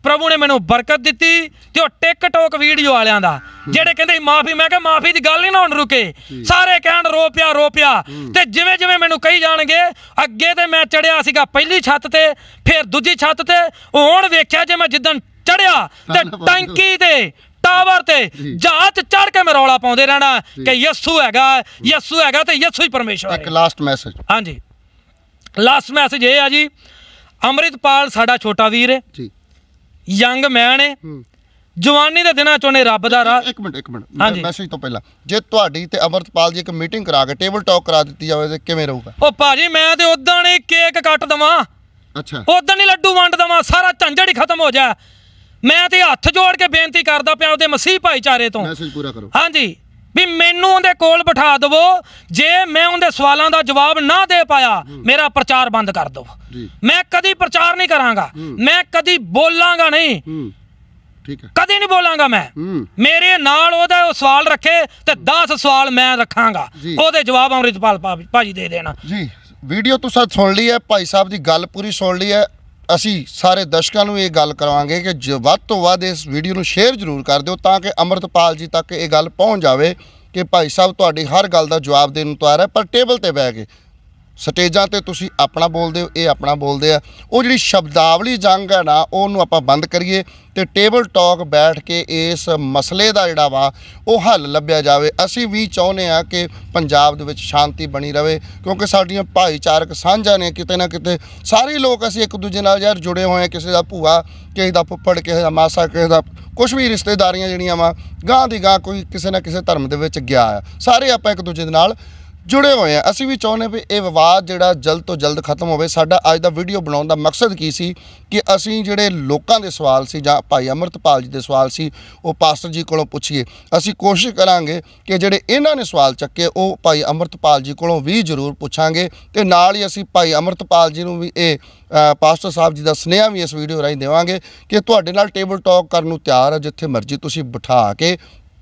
ਪ੍ਰਭੂ ਨੇ ਮੈਨੂੰ ਬਰਕਤ ਦਿੱਤੀ ਤੇ ਉਹ ਟਿਕਟੋਕ ਵੀਡੀਓ ਵਾਲਿਆਂ ਦਾ ਜਿਹੜੇ ਕਹਿੰਦੇ ਮਾਫੀ ਮੈਂ ਕਿਹਾ ਮਾਫੀ ਦੀ ਗੱਲ ਹੀ ਨਾ ਹੁਣ ਰੁਕੇ ਸਾਰੇ ਕਹਿਣ ਰੋ ਪਿਆ ਰੋ ਪਿਆ ਤੇ ਜਿਵੇਂ ਜਿਵੇਂ ਮੈਨੂੰ ਕਹੀ ਜਾਣਗੇ ਅੱਗੇ ਤੇ ਮੈਂ ਚੜਿਆ ਸੀਗਾ ਪਹਿਲੀ ਛੱਤ ਤੇ ਫਿਰ ਦੂਜੀ ਛੱਤ ਤੇ ਹੁਣ ਵੇਖਿਆ ਜੇ ਮੈਂ ਜਿੱਦਣ ਚੜਿਆ ਤੇ ਟੈਂਕੀ ਤੇ ਟਾਵਰ ਤੇ ਜਾਤ ਚੜ ਕੇ ਮੈਂ ਰੌਲਾ ਪਾਉਂਦੇ ਰਹਿਣਾ ਕਿ ਯਸੂ ਹੈਗਾ ਯਸੂ ਹੈਗਾ ਤੇ ਯਸੂ ਹੀ ਪਰਮੇਸ਼ਵਰ ਹੈ ਇੱਕ ਲਾਸਟ ਮੈਸੇਜ ਹਾਂਜੀ ਲਾਸਟ ਮੈਸੇਜ ਇਹ ਆ ਜੀ ਅਮਰਿਤਪਾਲ ਸਾਡਾ ਛੋਟਾ ਵੀਰ ਹੈ ਜੀ ਯੰਗ ਮੈਨ ਹੈ ਜਵਾਨੀ ਦੇ ਦਿਨਾਂ ਚੋਂ ਨੇ ਰੱਬ ਦਾ ਰਾਹ ਇੱਕ ਮਿੰਟ ਇੱਕ ਮਿੰਟ ਮੈਸੇਜ ਤੋਂ ਪਹਿਲਾਂ ਜੇ ਤੁਹਾਡੀ ਤੇ ਅਮਰਤਪਾਲ ਜੀ ਇੱਕ ਮੀਟਿੰਗ ਕਰਾ ਕੇ ਟੇਬਲ ਟਾਕ ਕਰਾ ਦਿੱਤੀ ਜਾਵੇ ਤੇ ਕਿਵੇਂ ਰਹੂਗਾ ਉਹ ਭਾਜੀ ਮੈਂ ਤੇ ਉਦਾਂ ਨੇ ਕੇਕ ਕੱਟ ਦਵਾਂ ਅੱਛਾ ਉਦਾਂ ਨਹੀਂ ਲੱਡੂ ਵੰਡ ਦਵਾਂ ਸਾਰਾ ਝੰਝੜ ਹੀ ਖਤਮ ਹੋ ਜਾ ਮੈਂ ਤੇ ਹੱਥ ਜੋੜ ਕੇ ਬੇਨਤੀ ਕਰਦਾ ਪਿਆ ਉਹਦੇ ਮਸੀਹ ਭਾਈਚਾਰੇ ਤੋਂ ਮੈਸੇਜ ਪੂਰਾ ਕਰੋ ਹਾਂਜੀ ਵੀ ਮੈਨੂੰ ਉਹਦੇ ਕੋਲ ਬਿਠਾ ਦਵੋ ਜੇ ਮੈਂ ਉਹਦੇ ਸਵਾਲਾਂ ਦਾ ਜਵਾਬ ਨਾ ਦੇ ਪਾਇਆ ਮੇਰਾ ਪ੍ਰਚਾਰ ਬੰਦ ਕਰ ਦਿਓ ਮੈਂ ਕਦੀ ਪ੍ਰਚਾਰ ਨਹੀਂ ਕਰਾਂਗਾ ਮੈਂ ਕਦੀ ਬੋਲਾਂਗਾ ਨਹੀਂ ਠੀਕ ਹੈ ਕਦੀ ਨਹੀਂ ਬੋਲਾਂਗਾ ਮੈਂ ਮੇਰੇ ਨਾਲ ਉਹਦਾ ਉਹ ਸਵਾਲ ਰੱਖੇ ਤੇ 10 ਸਵਾਲ ਮੈਂ ਰੱਖਾਂਗਾ ਉਹਦੇ ਜਵਾਬ ਅੰਮ੍ਰਿਤਪਾਲ ਭਾਜੀ ਦੇ ਦੇਣਾ ਜੀ ਵੀਡੀਓ ਤੁਸੀਂ ਸੁਣ ਲਈ ਹੈ ਭਾਈ ਸਾਹਿਬ ਦੀ ਗੱਲ ਪੂਰੀ ਸੁਣ ਲਈ ਹੈ ਅਸੀਂ ਸਾਰੇ ਦਰਸ਼ਕਾਂ ਨੂੰ ਇਹ ਗੱਲ ਕਰਾਵਾਂਗੇ ਕਿ ਵੱਧ ਤੋਂ ਵੱਧ ਇਸ ਵੀਡੀਓ ਨੂੰ ਸ਼ੇਅਰ ਜ਼ਰੂਰ ਕਰ ਦਿਓ ਤਾਂ ਕਿ ਅਮਰਤਪਾਲ ਜੀ ਤੱਕ ਇਹ ਗੱਲ ਪਹੁੰਚ ਜਾਵੇ ਕਿ ਭਾਈ ਸਾਹਿਬ ਤੁਹਾਡੀ ਹਰ ਗੱਲ ਦਾ ਜਵਾਬ ਦੇਣ ਨੂੰ ਤਿਆਰ ਹੈ ਪਰ ਟੇਬਲ ਤੇ ਬਹਿ ਕੇ ਸਟੇਜਾਂ ਤੇ ਤੁਸੀਂ ਆਪਣਾ ਬੋਲਦੇ ਹੋ ਇਹ ਆਪਣਾ ਬੋਲਦੇ ਆ ਉਹ ਜਿਹੜੀ ਸ਼ਬਦਾਵਲੀ ਜੰਗ ਹੈ ਨਾ ਉਹਨੂੰ ਆਪਾਂ ਬੰਦ ਕਰੀਏ ਤੇ ਟੇਬਲ ਟਾਕ ਬੈਠ ਕੇ ਇਸ ਮਸਲੇ ਦਾ ਜਿਹੜਾ ਵਾ ਉਹ ਹੱਲ ਲੱਭਿਆ ਜਾਵੇ ਅਸੀਂ ਵੀ ਚਾਹੁੰਦੇ ਆ ਕਿ ਪੰਜਾਬ ਦੇ ਵਿੱਚ ਸ਼ਾਂਤੀ ਬਣੀ ਰਹੇ ਕਿਉਂਕਿ ਸਾਡੀਆਂ ਭਾਈਚਾਰਕ ਸਾਂਝਾਂ ਨੇ ਕਿਤੇ ਨਾ ਕਿਤੇ ਸਾਰੇ ਲੋਕ ਅਸੀਂ ਇੱਕ ਦੂਜੇ ਨਾਲ ਯਾਰ ਜੁੜੇ ਹੋਏ ਆ ਕਿਸੇ ਦਾ ਭੂਆ ਕਿਸੇ ਦਾ ਫੁੱਫੜ ਕਿਸੇ ਦਾ ਮਾਸਾ ਕਿਸੇ ਦਾ ਕੁਝ ਵੀ ਰਿਸ਼ਤੇਦਾਰੀਆਂ ਜਿਹੜੀਆਂ ਵਾ ਗਾਂ ਦੀ ਗਾਂ ਕੋਈ ਕਿਸੇ ਨਾ ਕਿਸੇ ਧਰਮ ਦੇ ਵਿੱਚ ਗਿਆ ਆ ਸਾਰੇ ਆਪਾਂ ਇੱਕ ਦੂਜੇ ਦੇ ਨਾਲ ਜੁੜੇ ਹੋਏ ਆ ਅਸੀਂ ਵੀ ਚਾਹੁੰਦੇ ਵੀ ਇਹ ਵਿਵਾਦ ਜਿਹੜਾ ਜਲਦ ਤੋਂ ਜਲਦ ਖਤਮ ਹੋਵੇ ਸਾਡਾ ਅੱਜ ਦਾ ਵੀਡੀਓ ਬਣਾਉਣ ਦਾ ਮਕਸਦ ਕੀ ਸੀ ਕਿ ਅਸੀਂ ਜਿਹੜੇ ਲੋਕਾਂ ਦੇ ਸਵਾਲ ਸੀ ਜਾਂ ਭਾਈ ਅਮਰਤਪਾਲ ਜੀ ਦੇ ਸਵਾਲ ਸੀ ਉਹ ਪਾਸਟਰ ਜੀ ਕੋਲੋਂ ਪੁੱਛੀਏ ਅਸੀਂ ਕੋਸ਼ਿਸ਼ ਕਰਾਂਗੇ ਕਿ ਜਿਹੜੇ ਇਹਨਾਂ ਨੇ ਸਵਾਲ ਚੱਕੇ ਉਹ ਭਾਈ ਅਮਰਤਪਾਲ ਜੀ ਕੋਲੋਂ ਵੀ ਜ਼ਰੂਰ ਪੁੱਛਾਂਗੇ ਤੇ ਨਾਲ ਹੀ ਅਸੀਂ ਭਾਈ ਅਮਰਤਪਾਲ ਜੀ ਨੂੰ ਵੀ ਇਹ ਪਾਸਟਰ ਸਾਹਿਬ ਜੀ ਦਾ ਸਨੇਹਾ ਵੀ ਇਸ ਵੀਡੀਓ ਰਾਹੀਂ ਦੇਵਾਂਗੇ ਕਿ ਤੁਹਾਡੇ ਨਾਲ ਟੇਬਲ ਟਾਕ ਕਰਨ ਨੂੰ ਤਿਆਰ ਹੈ ਜਿੱਥੇ ਮਰਜ਼ੀ ਤੁਸੀਂ ਬਿਠਾ ਕੇ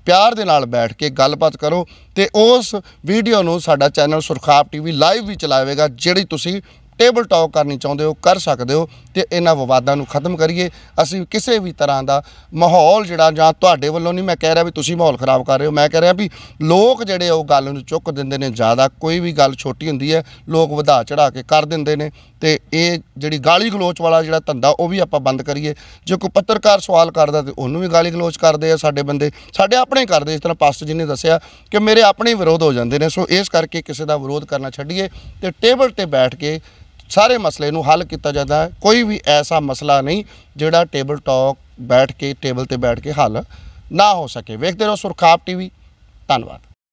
ਪਿਆਰ ਦੇ ਨਾਲ ਬੈਠ ਕੇ ਗੱਲਬਾਤ ਕਰੋ ਤੇ ਉਸ ਵੀਡੀਓ ਨੂੰ ਸਾਡਾ ਚੈਨਲ ਸੁਰਖਾਬ ਟੀਵੀ ਲਾਈਵ ਵੀ ਚਲਾਵੇਗਾ ਜਿਹੜੀ ਤੁਸੀਂ ਟੇਬਲ ਟਾਕ ਕਰਨੀ ਚਾਹੁੰਦੇ ਹੋ ਕਰ ਸਕਦੇ ਹੋ ਤੇ ਇਹਨਾਂ ਵਿਵਾਦਾਂ ਨੂੰ ਖਤਮ ਕਰੀਏ ਅਸੀਂ ਕਿਸੇ ਵੀ ਤਰ੍ਹਾਂ ਦਾ ਮਾਹੌਲ ਜਿਹੜਾ ਜਾਂ ਤੁਹਾਡੇ ਵੱਲੋਂ ਨਹੀਂ ਮੈਂ ਕਹਿ ਰਿਹਾ ਵੀ ਤੁਸੀਂ ਮਾਹੌਲ ਖਰਾਬ ਕਰ ਰਹੇ ਹੋ ਮੈਂ ਕਹਿ ਰਿਹਾ ਵੀ ਲੋਕ ਜਿਹੜੇ ਉਹ ਗੱਲ ਨੂੰ ਚੁੱਕ ਦਿੰਦੇ ਨੇ ਜ਼ਿਆਦਾ ਕੋਈ ਵੀ ਗੱਲ ਛੋਟੀ ਹੁੰਦੀ ਹੈ ਲੋਕ ਵਧਾ ਚੜਾ ਕੇ ਕਰ ਦਿੰਦੇ ਨੇ ਤੇ ਇਹ ਜਿਹੜੀ ਗਾਲੀ ਗਲੋਚ ਵਾਲਾ ਜਿਹੜਾ ਧੰਦਾ ਉਹ ਵੀ ਆਪਾਂ ਬੰਦ ਕਰੀਏ ਜੇ ਕੋਈ ਪੱਤਰਕਾਰ ਸਵਾਲ ਕਰਦਾ ਤੇ ਉਹਨੂੰ ਵੀ ਗਾਲੀ ਗਲੋਚ ਕਰਦੇ ਆ ਸਾਡੇ ਬੰਦੇ ਸਾਡੇ ਆਪਣੇ ਕਰਦੇ ਇਸ ਤਰ੍ਹਾਂ ਪਾਸਟਰ ਜੀ ਨੇ ਦੱਸਿਆ ਕਿ ਮੇਰੇ ਆਪਣੇ ਵਿਰੋਧ ਹੋ ਜਾਂਦੇ ਨੇ ਸੋ ਇਸ ਕਰਕੇ ਕਿਸੇ ਦਾ ਵਿਰੋਧ ਕਰਨਾ ਛੱਡੀਏ ਤੇ ਟੇਬਲ ਤੇ ਬੈਠ ਕੇ ਸਾਰੇ ਮਸਲੇ ਨੂੰ ਹੱਲ ਕੀਤਾ ਜਾਂਦਾ ਹੈ ਕੋਈ ਵੀ ਐਸਾ ਮਸਲਾ ਨਹੀਂ ਜਿਹੜਾ ਟੇਬਲ ਟਾਕ ਬੈਠ ਕੇ ਟੇਬਲ ਤੇ ਬੈਠ ਕੇ ਹੱਲ ਨਾ ਹੋ ਸਕੇ ਵੇਖਦੇ ਰਹੋ ਸੁਰਖਾਬ ਟੀਵੀ ਧੰਨਵਾਦ